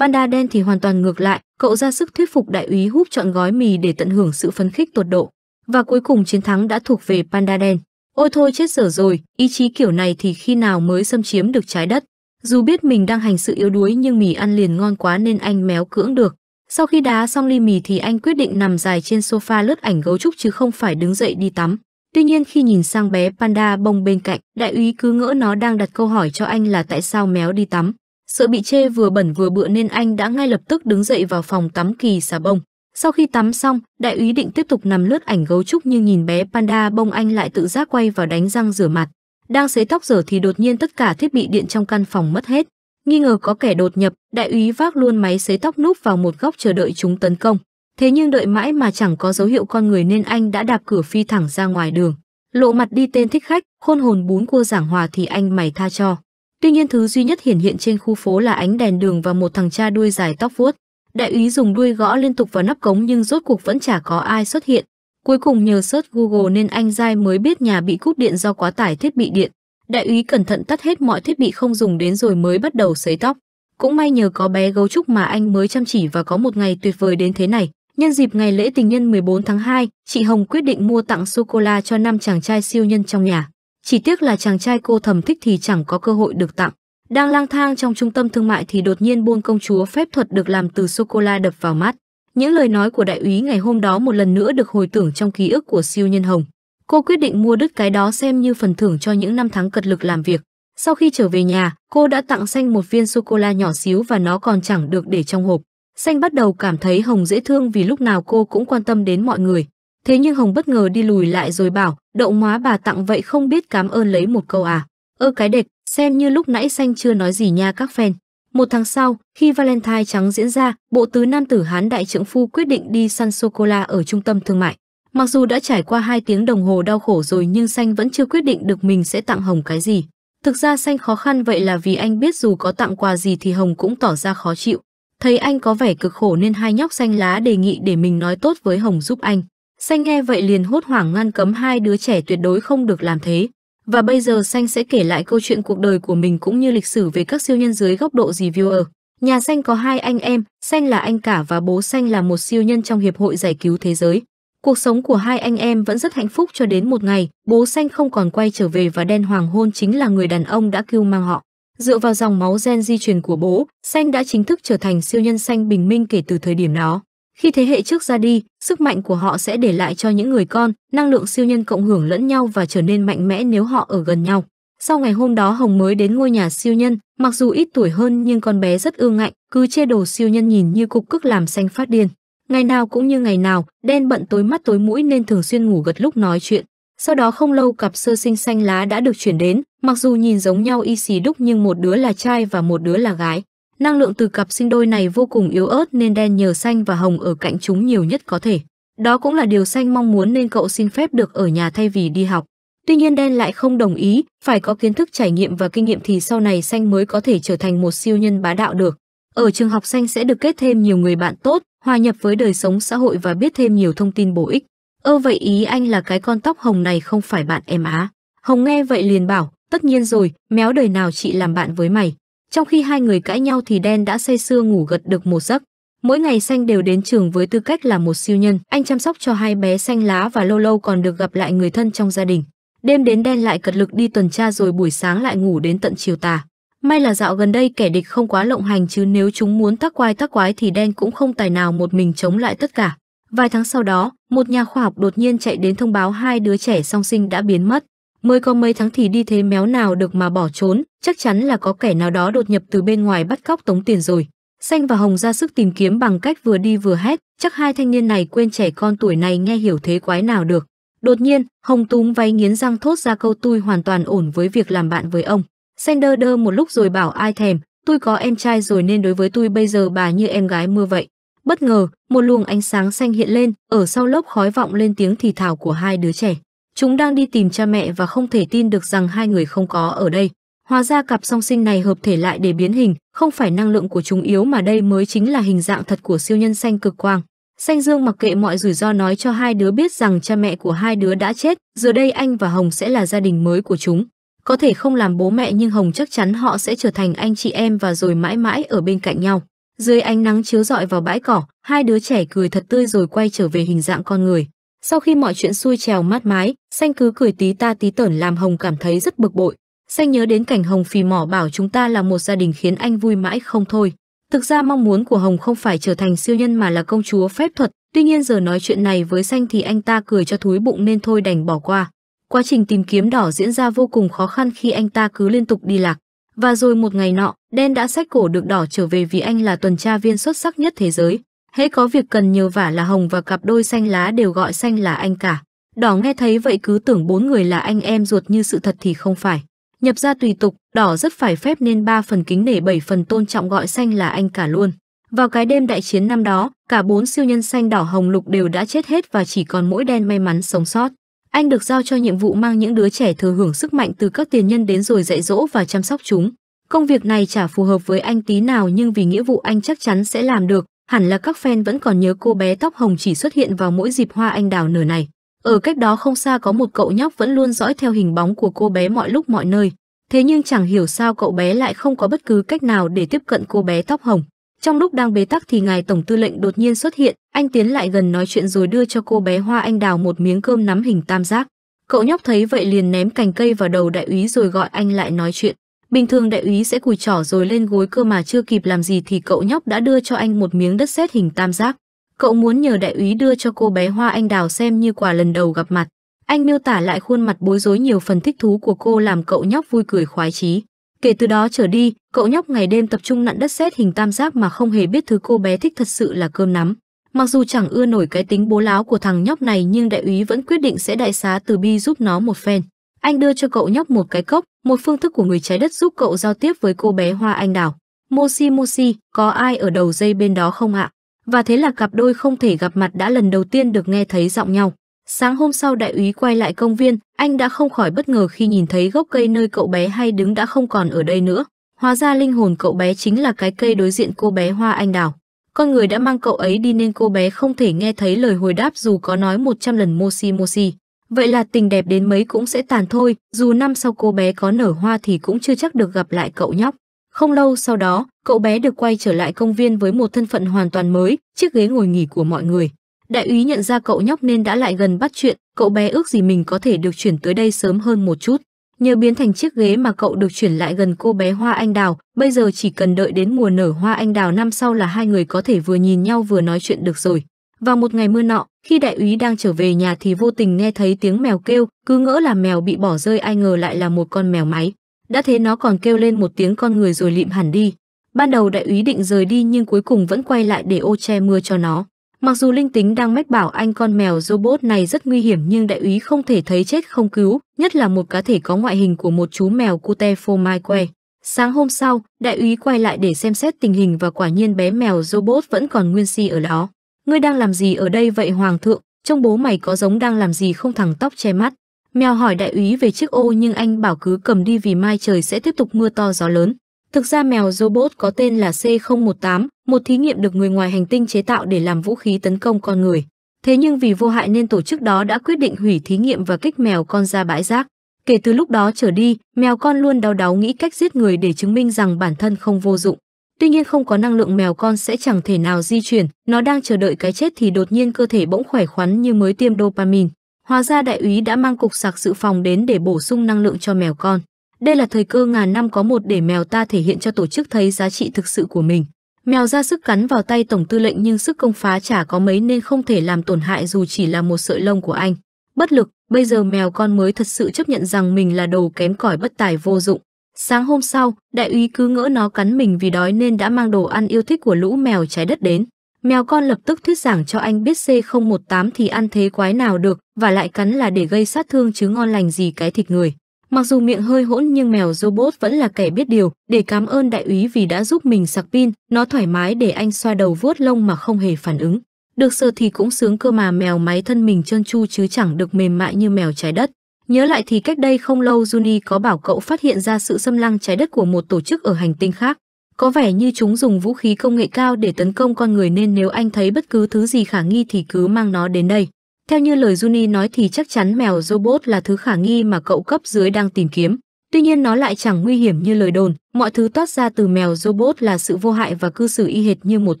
Panda đen thì hoàn toàn ngược lại, cậu ra sức thuyết phục đại úy húp chọn gói mì để tận hưởng sự phấn khích tột độ. Và cuối cùng chiến thắng đã thuộc về Panda đen. Ôi thôi chết dở rồi, ý chí kiểu này thì khi nào mới xâm chiếm được trái đất. Dù biết mình đang hành sự yếu đuối nhưng mì ăn liền ngon quá nên anh méo cưỡng được. Sau khi đá xong ly mì thì anh quyết định nằm dài trên sofa lướt ảnh gấu trúc chứ không phải đứng dậy đi tắm. Tuy nhiên khi nhìn sang bé panda bông bên cạnh, đại úy cứ ngỡ nó đang đặt câu hỏi cho anh là tại sao méo đi tắm. Sợ bị chê vừa bẩn vừa bựa nên anh đã ngay lập tức đứng dậy vào phòng tắm kỳ xà bông. Sau khi tắm xong, đại úy định tiếp tục nằm lướt ảnh gấu trúc nhưng nhìn bé panda bông anh lại tự giác quay vào đánh răng rửa mặt. Đang xấy tóc rửa thì đột nhiên tất cả thiết bị điện trong căn phòng mất hết. Nghi ngờ có kẻ đột nhập, đại úy vác luôn máy xấy tóc núp vào một góc chờ đợi chúng tấn công. Thế nhưng đợi mãi mà chẳng có dấu hiệu con người nên anh đã đạp cửa phi thẳng ra ngoài đường. Lộ mặt đi tên thích khách, khôn hồn bún cua giảng hòa thì anh mày tha cho. Tuy nhiên thứ duy nhất hiển hiện trên khu phố là ánh đèn đường và một thằng cha đuôi dài tóc vuốt. Đại úy dùng đuôi gõ liên tục vào nắp cống nhưng rốt cuộc vẫn chả có ai xuất hiện. Cuối cùng nhờ search Google nên anh dai mới biết nhà bị cúp điện do quá tải thiết bị điện. Đại úy cẩn thận tắt hết mọi thiết bị không dùng đến rồi mới bắt đầu sấy tóc. Cũng may nhờ có bé gấu trúc mà anh mới chăm chỉ và có một ngày tuyệt vời đến thế này. Nhân dịp ngày lễ tình nhân 14 tháng 2, chị Hồng quyết định mua tặng sô-cô-la cho năm chàng trai siêu nhân trong nhà. Chỉ tiếc là chàng trai cô thầm thích thì chẳng có cơ hội được tặng. Đang lang thang trong trung tâm thương mại thì đột nhiên buôn công chúa phép thuật được làm từ sô-cô-la đập vào mắt. Những lời nói của đại úy ngày hôm đó một lần nữa được hồi tưởng trong ký ức của siêu nhân Hồng. Cô quyết định mua đứt cái đó xem như phần thưởng cho những năm tháng cật lực làm việc. Sau khi trở về nhà, cô đã tặng xanh một viên sô-cô-la nhỏ xíu và nó còn chẳng được để trong hộp. Xanh bắt đầu cảm thấy Hồng dễ thương vì lúc nào cô cũng quan tâm đến mọi người. Thế nhưng Hồng bất ngờ đi lùi lại rồi bảo, đậu má bà tặng vậy không biết cảm ơn lấy một câu à. Ơ cái đệch, xem như lúc nãy xanh chưa nói gì nha các fan. Một tháng sau, khi Valentine trắng diễn ra, bộ tứ nam tử Hán đại trưởng phu quyết định đi săn sô-cô-la ở trung tâm thương mại. Mặc dù đã trải qua hai tiếng đồng hồ đau khổ rồi nhưng xanh vẫn chưa quyết định được mình sẽ tặng Hồng cái gì. Thực ra xanh khó khăn vậy là vì anh biết dù có tặng quà gì thì Hồng cũng tỏ ra khó chịu. Thấy anh có vẻ cực khổ nên hai nhóc xanh lá đề nghị để mình nói tốt với Hồng giúp anh. Xanh nghe vậy liền hốt hoảng ngăn cấm hai đứa trẻ tuyệt đối không được làm thế. Và bây giờ Xanh sẽ kể lại câu chuyện cuộc đời của mình cũng như lịch sử về các siêu nhân dưới góc độ reviewer. Nhà Xanh có hai anh em, Xanh là anh cả và bố Xanh là một siêu nhân trong Hiệp hội Giải cứu Thế giới. Cuộc sống của hai anh em vẫn rất hạnh phúc cho đến một ngày, bố Xanh không còn quay trở về và đen hoàng hôn chính là người đàn ông đã cứu mang họ. Dựa vào dòng máu gen di truyền của bố, Xanh đã chính thức trở thành siêu nhân Xanh Bình Minh kể từ thời điểm đó. Khi thế hệ trước ra đi, sức mạnh của họ sẽ để lại cho những người con, năng lượng siêu nhân cộng hưởng lẫn nhau và trở nên mạnh mẽ nếu họ ở gần nhau. Sau ngày hôm đó Hồng mới đến ngôi nhà siêu nhân, mặc dù ít tuổi hơn nhưng con bé rất ương ngạnh, cứ chê đồ siêu nhân nhìn như cục cức làm Xanh phát điên. Ngày nào cũng như ngày nào, đen bận tối mắt tối mũi nên thường xuyên ngủ gật lúc nói chuyện. Sau đó không lâu cặp sơ sinh xanh lá đã được chuyển đến, Mặc dù nhìn giống nhau y xì đúc nhưng một đứa là trai và một đứa là gái. Năng lượng từ cặp sinh đôi này vô cùng yếu ớt nên đen nhờ xanh và hồng ở cạnh chúng nhiều nhất có thể. Đó cũng là điều xanh mong muốn nên cậu xin phép được ở nhà thay vì đi học. Tuy nhiên đen lại không đồng ý, phải có kiến thức trải nghiệm và kinh nghiệm thì sau này xanh mới có thể trở thành một siêu nhân bá đạo được. Ở trường học xanh sẽ được kết thêm nhiều người bạn tốt, hòa nhập với đời sống xã hội và biết thêm nhiều thông tin bổ ích. Ơ vậy ý anh là cái con tóc hồng này không phải bạn em á. Hồng nghe vậy liền bảo, Tất nhiên rồi, méo đời nào chị làm bạn với mày. Trong khi hai người cãi nhau thì đen đã say sưa ngủ gật được một giấc. Mỗi ngày xanh đều đến trường với tư cách là một siêu nhân. Anh chăm sóc cho hai bé xanh lá và lâu lâu còn được gặp lại người thân trong gia đình. Đêm đến đen lại cật lực đi tuần tra rồi buổi sáng lại ngủ đến tận chiều tà. May là dạo gần đây kẻ địch không quá lộng hành chứ nếu chúng muốn tác quái tác quái thì đen cũng không tài nào một mình chống lại tất cả. Vài tháng sau đó, một nhà khoa học đột nhiên chạy đến thông báo hai đứa trẻ song sinh đã biến mất mới có mấy tháng thì đi thế méo nào được mà bỏ trốn, chắc chắn là có kẻ nào đó đột nhập từ bên ngoài bắt cóc tống tiền rồi. Xanh và Hồng ra sức tìm kiếm bằng cách vừa đi vừa hét, chắc hai thanh niên này quên trẻ con tuổi này nghe hiểu thế quái nào được. Đột nhiên, Hồng túm váy nghiến răng thốt ra câu tôi hoàn toàn ổn với việc làm bạn với ông. Xanh đơ đơ một lúc rồi bảo ai thèm, tôi có em trai rồi nên đối với tôi bây giờ bà như em gái mưa vậy. Bất ngờ, một luồng ánh sáng xanh hiện lên, ở sau lớp khói vọng lên tiếng thì thào của hai đứa trẻ. Chúng đang đi tìm cha mẹ và không thể tin được rằng hai người không có ở đây. Hóa ra cặp song sinh này hợp thể lại để biến hình, không phải năng lượng của chúng yếu mà đây mới chính là hình dạng thật của siêu nhân xanh cực quang. Xanh Dương mặc kệ mọi rủi ro nói cho hai đứa biết rằng cha mẹ của hai đứa đã chết, giờ đây anh và Hồng sẽ là gia đình mới của chúng. Có thể không làm bố mẹ nhưng Hồng chắc chắn họ sẽ trở thành anh chị em và rồi mãi mãi ở bên cạnh nhau. Dưới ánh nắng chiếu rọi vào bãi cỏ, hai đứa trẻ cười thật tươi rồi quay trở về hình dạng con người. Sau khi mọi chuyện xui trèo mát mái, xanh cứ cười tí ta tí tởn làm Hồng cảm thấy rất bực bội. Xanh nhớ đến cảnh Hồng phì mỏ bảo chúng ta là một gia đình khiến anh vui mãi không thôi. Thực ra mong muốn của Hồng không phải trở thành siêu nhân mà là công chúa phép thuật, tuy nhiên giờ nói chuyện này với xanh thì anh ta cười cho thúi bụng nên thôi đành bỏ qua. Quá trình tìm kiếm đỏ diễn ra vô cùng khó khăn khi anh ta cứ liên tục đi lạc. Và rồi một ngày nọ, đen đã sách cổ được đỏ trở về vì anh là tuần tra viên xuất sắc nhất thế giới. Hễ có việc cần nhờ vả là Hồng và cặp đôi xanh lá đều gọi xanh là anh cả. Đỏ nghe thấy vậy cứ tưởng bốn người là anh em ruột như sự thật thì không phải. Nhập ra tùy tục, đỏ rất phải phép nên ba phần kính nể bảy phần tôn trọng gọi xanh là anh cả luôn. Vào cái đêm đại chiến năm đó, cả bốn siêu nhân xanh đỏ hồng lục đều đã chết hết và chỉ còn mỗi đen may mắn sống sót. Anh được giao cho nhiệm vụ mang những đứa trẻ thừa hưởng sức mạnh từ các tiền nhân đến rồi dạy dỗ và chăm sóc chúng. Công việc này chả phù hợp với anh tí nào nhưng vì nghĩa vụ anh chắc chắn sẽ làm được, hẳn là các fan vẫn còn nhớ cô bé tóc hồng chỉ xuất hiện vào mỗi dịp hoa anh đào nở này. Ở cách đó không xa có một cậu nhóc vẫn luôn dõi theo hình bóng của cô bé mọi lúc mọi nơi. Thế nhưng chẳng hiểu sao cậu bé lại không có bất cứ cách nào để tiếp cận cô bé tóc hồng. Trong lúc đang bế tắc thì ngài tổng tư lệnh đột nhiên xuất hiện, anh tiến lại gần nói chuyện rồi đưa cho cô bé hoa anh đào một miếng cơm nắm hình tam giác. Cậu nhóc thấy vậy liền ném cành cây vào đầu đại úy rồi gọi anh lại nói chuyện. Bình thường đại úy sẽ cùi trỏ rồi lên gối cơ mà chưa kịp làm gì thì cậu nhóc đã đưa cho anh một miếng đất sét hình tam giác. Cậu muốn nhờ đại úy đưa cho cô bé hoa anh đào xem như quà lần đầu gặp mặt. Anh miêu tả lại khuôn mặt bối rối nhiều phần thích thú của cô làm cậu nhóc vui cười khoái chí. Kể từ đó trở đi, cậu nhóc ngày đêm tập trung nặn đất sét hình tam giác mà không hề biết thứ cô bé thích thật sự là cơm nắm. Mặc dù chẳng ưa nổi cái tính bố láo của thằng nhóc này nhưng đại úy vẫn quyết định sẽ đại xá từ bi giúp nó một phen. Anh đưa cho cậu nhóc một cái cốc, một phương thức của người trái đất giúp cậu giao tiếp với cô bé hoa anh đào. Moshi Moshi, có ai ở đầu dây bên đó không ạ? Và thế là cặp đôi không thể gặp mặt đã lần đầu tiên được nghe thấy giọng nhau. Sáng hôm sau đại úy quay lại công viên, anh đã không khỏi bất ngờ khi nhìn thấy gốc cây nơi cậu bé hay đứng đã không còn ở đây nữa. Hóa ra linh hồn cậu bé chính là cái cây đối diện cô bé hoa anh đào. Con người đã mang cậu ấy đi nên cô bé không thể nghe thấy lời hồi đáp dù có nói 100 lần Moshi Moshi. Vậy là tình đẹp đến mấy cũng sẽ tàn thôi, dù năm sau cô bé có nở hoa thì cũng chưa chắc được gặp lại cậu nhóc. Không lâu sau đó, cậu bé được quay trở lại công viên với một thân phận hoàn toàn mới, chiếc ghế ngồi nghỉ của mọi người. Đại úy nhận ra cậu nhóc nên đã lại gần bắt chuyện, cậu bé ước gì mình có thể được chuyển tới đây sớm hơn một chút. Nhờ biến thành chiếc ghế mà cậu được chuyển lại gần cô bé hoa anh đào, bây giờ chỉ cần đợi đến mùa nở hoa anh đào năm sau là hai người có thể vừa nhìn nhau vừa nói chuyện được rồi. Vào một ngày mưa nọ, khi đại úy đang trở về nhà thì vô tình nghe thấy tiếng mèo kêu, cứ ngỡ là mèo bị bỏ rơi ai ngờ lại là một con mèo máy. Đã thế nó còn kêu lên một tiếng con người rồi lịm hẳn đi. Ban đầu đại úy định rời đi nhưng cuối cùng vẫn quay lại để ô che mưa cho nó. Mặc dù linh tính đang mách bảo anh con mèo robot này rất nguy hiểm nhưng đại úy không thể thấy chết không cứu, nhất là một cá thể có ngoại hình của một chú mèo cute phô mai que. Sáng hôm sau, đại úy quay lại để xem xét tình hình và quả nhiên bé mèo robot vẫn còn nguyên si ở đó ngươi đang làm gì ở đây vậy hoàng thượng trông bố mày có giống đang làm gì không thẳng tóc che mắt mèo hỏi đại úy về chiếc ô nhưng anh bảo cứ cầm đi vì mai trời sẽ tiếp tục mưa to gió lớn thực ra mèo robot có tên là C018, một thí nghiệm được người ngoài hành tinh chế tạo để làm vũ khí tấn công con người. Thế nhưng vì vô hại nên tổ chức đó đã quyết định hủy thí nghiệm và kích mèo con ra bãi rác. Kể từ lúc đó trở đi, mèo con luôn đau đáu nghĩ cách giết người để chứng minh rằng bản thân không vô dụng. Tuy nhiên không có năng lượng mèo con sẽ chẳng thể nào di chuyển, nó đang chờ đợi cái chết thì đột nhiên cơ thể bỗng khỏe khoắn như mới tiêm dopamine. Hóa ra đại úy đã mang cục sạc dự phòng đến để bổ sung năng lượng cho mèo con. Đây là thời cơ ngàn năm có một để mèo ta thể hiện cho tổ chức thấy giá trị thực sự của mình. Mèo ra sức cắn vào tay tổng tư lệnh nhưng sức công phá chả có mấy nên không thể làm tổn hại dù chỉ là một sợi lông của anh. Bất lực, bây giờ mèo con mới thật sự chấp nhận rằng mình là đồ kém cỏi bất tài vô dụng. Sáng hôm sau, đại úy cứ ngỡ nó cắn mình vì đói nên đã mang đồ ăn yêu thích của lũ mèo trái đất đến. Mèo con lập tức thuyết giảng cho anh biết C018 thì ăn thế quái nào được và lại cắn là để gây sát thương chứ ngon lành gì cái thịt người. Mặc dù miệng hơi hỗn nhưng mèo robot vẫn là kẻ biết điều, để cảm ơn đại úy vì đã giúp mình sạc pin, nó thoải mái để anh xoa đầu vuốt lông mà không hề phản ứng. Được sờ thì cũng sướng cơ mà mèo máy thân mình trơn chu chứ chẳng được mềm mại như mèo trái đất. Nhớ lại thì cách đây không lâu Juni có bảo cậu phát hiện ra sự xâm lăng trái đất của một tổ chức ở hành tinh khác. Có vẻ như chúng dùng vũ khí công nghệ cao để tấn công con người nên nếu anh thấy bất cứ thứ gì khả nghi thì cứ mang nó đến đây. Theo như lời Juni nói thì chắc chắn mèo robot là thứ khả nghi mà cậu cấp dưới đang tìm kiếm. Tuy nhiên nó lại chẳng nguy hiểm như lời đồn, mọi thứ toát ra từ mèo robot là sự vô hại và cư xử y hệt như một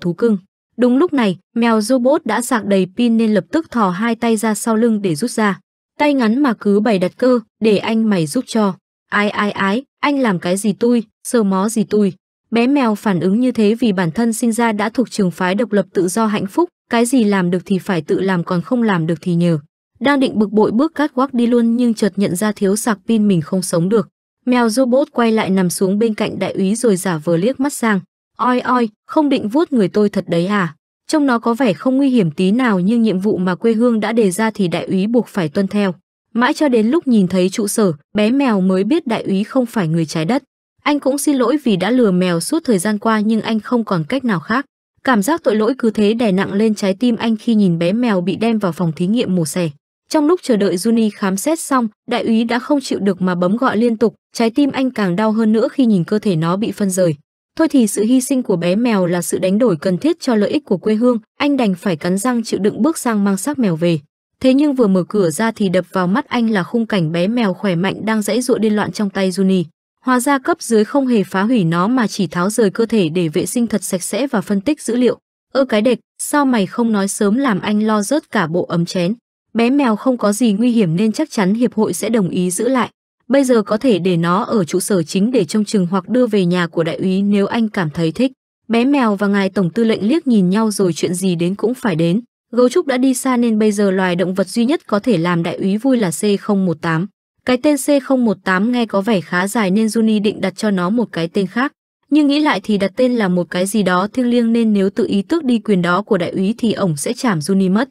thú cưng. Đúng lúc này, mèo robot đã sạc đầy pin nên lập tức thò hai tay ra sau lưng để rút ra tay ngắn mà cứ bày đặt cơ, để anh mày giúp cho. Ai ai ái, anh làm cái gì tôi, sờ mó gì tôi. Bé mèo phản ứng như thế vì bản thân sinh ra đã thuộc trường phái độc lập tự do hạnh phúc, cái gì làm được thì phải tự làm còn không làm được thì nhờ. Đang định bực bội bước catwalk đi luôn nhưng chợt nhận ra thiếu sạc pin mình không sống được. Mèo robot quay lại nằm xuống bên cạnh đại úy rồi giả vờ liếc mắt sang. Oi oi, không định vuốt người tôi thật đấy à? Trong nó có vẻ không nguy hiểm tí nào nhưng nhiệm vụ mà quê hương đã đề ra thì đại úy buộc phải tuân theo. Mãi cho đến lúc nhìn thấy trụ sở, bé mèo mới biết đại úy không phải người trái đất. Anh cũng xin lỗi vì đã lừa mèo suốt thời gian qua nhưng anh không còn cách nào khác. Cảm giác tội lỗi cứ thế đè nặng lên trái tim anh khi nhìn bé mèo bị đem vào phòng thí nghiệm mổ xẻ. Trong lúc chờ đợi Juni khám xét xong, đại úy đã không chịu được mà bấm gọi liên tục, trái tim anh càng đau hơn nữa khi nhìn cơ thể nó bị phân rời. Thôi thì sự hy sinh của bé mèo là sự đánh đổi cần thiết cho lợi ích của quê hương, anh đành phải cắn răng chịu đựng bước sang mang xác mèo về. Thế nhưng vừa mở cửa ra thì đập vào mắt anh là khung cảnh bé mèo khỏe mạnh đang dãy dụa điên loạn trong tay Juni. Hóa ra cấp dưới không hề phá hủy nó mà chỉ tháo rời cơ thể để vệ sinh thật sạch sẽ và phân tích dữ liệu. Ơ cái đệch, sao mày không nói sớm làm anh lo rớt cả bộ ấm chén? Bé mèo không có gì nguy hiểm nên chắc chắn hiệp hội sẽ đồng ý giữ lại bây giờ có thể để nó ở trụ sở chính để trông chừng hoặc đưa về nhà của đại úy nếu anh cảm thấy thích. Bé mèo và ngài tổng tư lệnh liếc nhìn nhau rồi chuyện gì đến cũng phải đến. Gấu trúc đã đi xa nên bây giờ loài động vật duy nhất có thể làm đại úy vui là C018. Cái tên C018 nghe có vẻ khá dài nên Juni định đặt cho nó một cái tên khác. Nhưng nghĩ lại thì đặt tên là một cái gì đó thiêng liêng nên nếu tự ý tước đi quyền đó của đại úy thì ổng sẽ chảm Juni mất.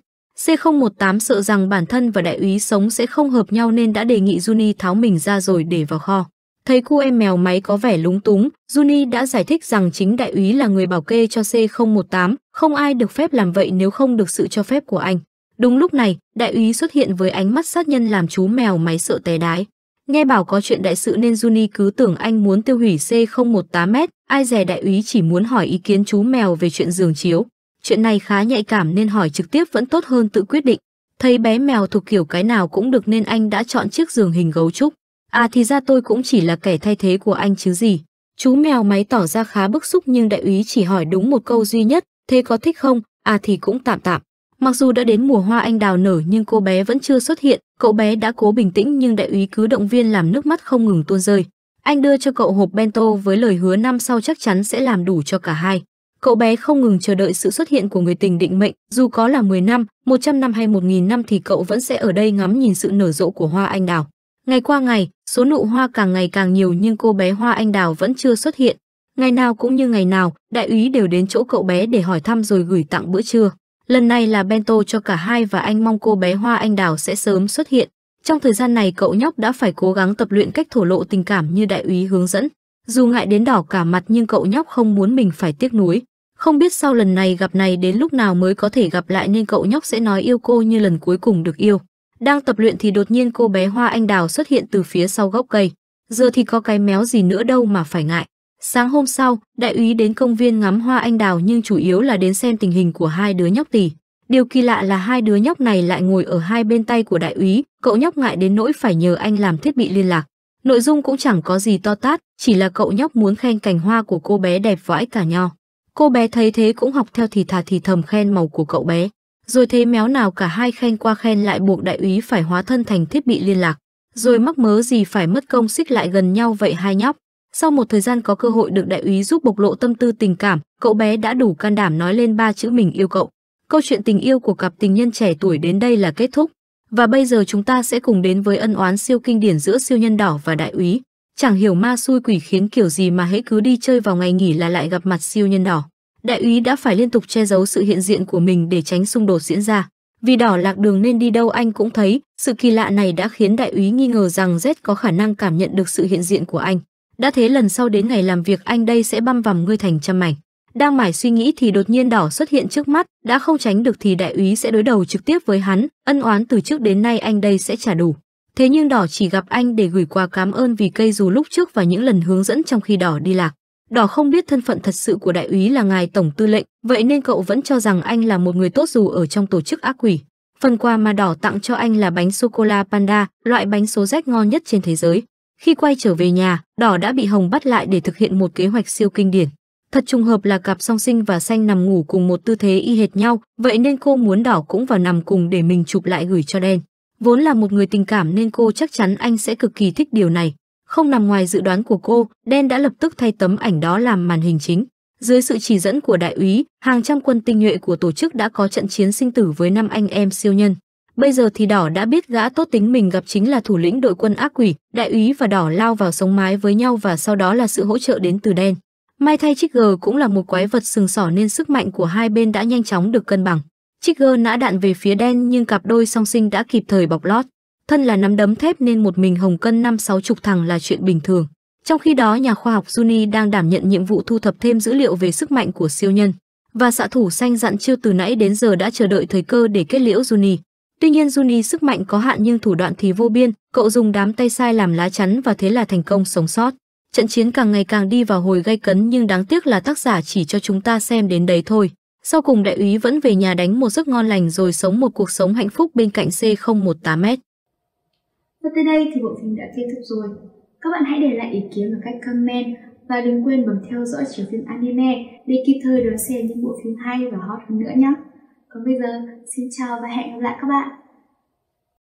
C018 sợ rằng bản thân và đại úy sống sẽ không hợp nhau nên đã đề nghị Juni tháo mình ra rồi để vào kho. Thấy cô em mèo máy có vẻ lúng túng, Juni đã giải thích rằng chính đại úy là người bảo kê cho C018, không ai được phép làm vậy nếu không được sự cho phép của anh. Đúng lúc này, đại úy xuất hiện với ánh mắt sát nhân làm chú mèo máy sợ té đái. Nghe bảo có chuyện đại sự nên Juni cứ tưởng anh muốn tiêu hủy C018m, ai dè đại úy chỉ muốn hỏi ý kiến chú mèo về chuyện giường chiếu. Chuyện này khá nhạy cảm nên hỏi trực tiếp vẫn tốt hơn tự quyết định. Thấy bé mèo thuộc kiểu cái nào cũng được nên anh đã chọn chiếc giường hình gấu trúc. À thì ra tôi cũng chỉ là kẻ thay thế của anh chứ gì. Chú mèo máy tỏ ra khá bức xúc nhưng đại úy chỉ hỏi đúng một câu duy nhất, thế có thích không, à thì cũng tạm tạm. Mặc dù đã đến mùa hoa anh đào nở nhưng cô bé vẫn chưa xuất hiện, cậu bé đã cố bình tĩnh nhưng đại úy cứ động viên làm nước mắt không ngừng tuôn rơi. Anh đưa cho cậu hộp bento với lời hứa năm sau chắc chắn sẽ làm đủ cho cả hai. Cậu bé không ngừng chờ đợi sự xuất hiện của người tình định mệnh, dù có là 10 năm, 100 năm hay 1000 năm thì cậu vẫn sẽ ở đây ngắm nhìn sự nở rộ của hoa anh đào. Ngày qua ngày, số nụ hoa càng ngày càng nhiều nhưng cô bé hoa anh đào vẫn chưa xuất hiện. Ngày nào cũng như ngày nào, đại úy đều đến chỗ cậu bé để hỏi thăm rồi gửi tặng bữa trưa. Lần này là bento cho cả hai và anh mong cô bé hoa anh đào sẽ sớm xuất hiện. Trong thời gian này cậu nhóc đã phải cố gắng tập luyện cách thổ lộ tình cảm như đại úy hướng dẫn. Dù ngại đến đỏ cả mặt nhưng cậu nhóc không muốn mình phải tiếc nuối. Không biết sau lần này gặp này đến lúc nào mới có thể gặp lại nên cậu nhóc sẽ nói yêu cô như lần cuối cùng được yêu. Đang tập luyện thì đột nhiên cô bé hoa anh đào xuất hiện từ phía sau gốc cây. Giờ thì có cái méo gì nữa đâu mà phải ngại. Sáng hôm sau, đại úy đến công viên ngắm hoa anh đào nhưng chủ yếu là đến xem tình hình của hai đứa nhóc tỷ. Điều kỳ lạ là hai đứa nhóc này lại ngồi ở hai bên tay của đại úy, cậu nhóc ngại đến nỗi phải nhờ anh làm thiết bị liên lạc. Nội dung cũng chẳng có gì to tát, chỉ là cậu nhóc muốn khen cành hoa của cô bé đẹp vãi cả nho. Cô bé thấy thế cũng học theo thì thà thì thầm khen màu của cậu bé. Rồi thế méo nào cả hai khen qua khen lại buộc đại úy phải hóa thân thành thiết bị liên lạc. Rồi mắc mớ gì phải mất công xích lại gần nhau vậy hai nhóc. Sau một thời gian có cơ hội được đại úy giúp bộc lộ tâm tư tình cảm, cậu bé đã đủ can đảm nói lên ba chữ mình yêu cậu. Câu chuyện tình yêu của cặp tình nhân trẻ tuổi đến đây là kết thúc. Và bây giờ chúng ta sẽ cùng đến với ân oán siêu kinh điển giữa siêu nhân đỏ và đại úy. Chẳng hiểu ma xui quỷ khiến kiểu gì mà hễ cứ đi chơi vào ngày nghỉ là lại gặp mặt siêu nhân đỏ. Đại úy đã phải liên tục che giấu sự hiện diện của mình để tránh xung đột diễn ra. Vì đỏ lạc đường nên đi đâu anh cũng thấy, sự kỳ lạ này đã khiến đại úy nghi ngờ rằng Z có khả năng cảm nhận được sự hiện diện của anh. Đã thế lần sau đến ngày làm việc anh đây sẽ băm vằm ngươi thành trăm mảnh. Đang mải suy nghĩ thì đột nhiên đỏ xuất hiện trước mắt, đã không tránh được thì đại úy sẽ đối đầu trực tiếp với hắn, ân oán từ trước đến nay anh đây sẽ trả đủ. Thế nhưng đỏ chỉ gặp anh để gửi quà cảm ơn vì cây dù lúc trước và những lần hướng dẫn trong khi đỏ đi lạc. Đỏ không biết thân phận thật sự của đại úy là ngài tổng tư lệnh, vậy nên cậu vẫn cho rằng anh là một người tốt dù ở trong tổ chức ác quỷ. Phần quà mà đỏ tặng cho anh là bánh sô-cô-la panda, loại bánh số rách ngon nhất trên thế giới. Khi quay trở về nhà, đỏ đã bị Hồng bắt lại để thực hiện một kế hoạch siêu kinh điển. Thật trùng hợp là cặp song sinh và xanh nằm ngủ cùng một tư thế y hệt nhau, vậy nên cô muốn đỏ cũng vào nằm cùng để mình chụp lại gửi cho đen. Vốn là một người tình cảm nên cô chắc chắn anh sẽ cực kỳ thích điều này. Không nằm ngoài dự đoán của cô, Đen đã lập tức thay tấm ảnh đó làm màn hình chính. Dưới sự chỉ dẫn của đại úy, hàng trăm quân tinh nhuệ của tổ chức đã có trận chiến sinh tử với năm anh em siêu nhân. Bây giờ thì Đỏ đã biết gã tốt tính mình gặp chính là thủ lĩnh đội quân ác quỷ, đại úy và Đỏ lao vào sống mái với nhau và sau đó là sự hỗ trợ đến từ Đen. May thay chiếc Trigger cũng là một quái vật sừng sỏ nên sức mạnh của hai bên đã nhanh chóng được cân bằng. Trigger nã đạn về phía đen nhưng cặp đôi song sinh đã kịp thời bọc lót. Thân là nắm đấm thép nên một mình Hồng Cân năm sáu chục thằng là chuyện bình thường. Trong khi đó nhà khoa học Juni đang đảm nhận nhiệm vụ thu thập thêm dữ liệu về sức mạnh của siêu nhân. Và xạ thủ xanh dặn chiêu từ nãy đến giờ đã chờ đợi thời cơ để kết liễu Juni. Tuy nhiên Juni sức mạnh có hạn nhưng thủ đoạn thì vô biên, cậu dùng đám tay sai làm lá chắn và thế là thành công sống sót. Trận chiến càng ngày càng đi vào hồi gay cấn nhưng đáng tiếc là tác giả chỉ cho chúng ta xem đến đấy thôi. Sau cùng đại úy vẫn về nhà đánh một giấc ngon lành rồi sống một cuộc sống hạnh phúc bên cạnh c 018 m Và tới đây thì bộ phim đã kết thúc rồi. Các bạn hãy để lại ý kiến bằng cách comment và đừng quên bấm theo dõi chiếu phim anime để kịp thời đón xem những bộ phim hay và hot hơn nữa nhé. Còn bây giờ, xin chào và hẹn gặp lại các bạn.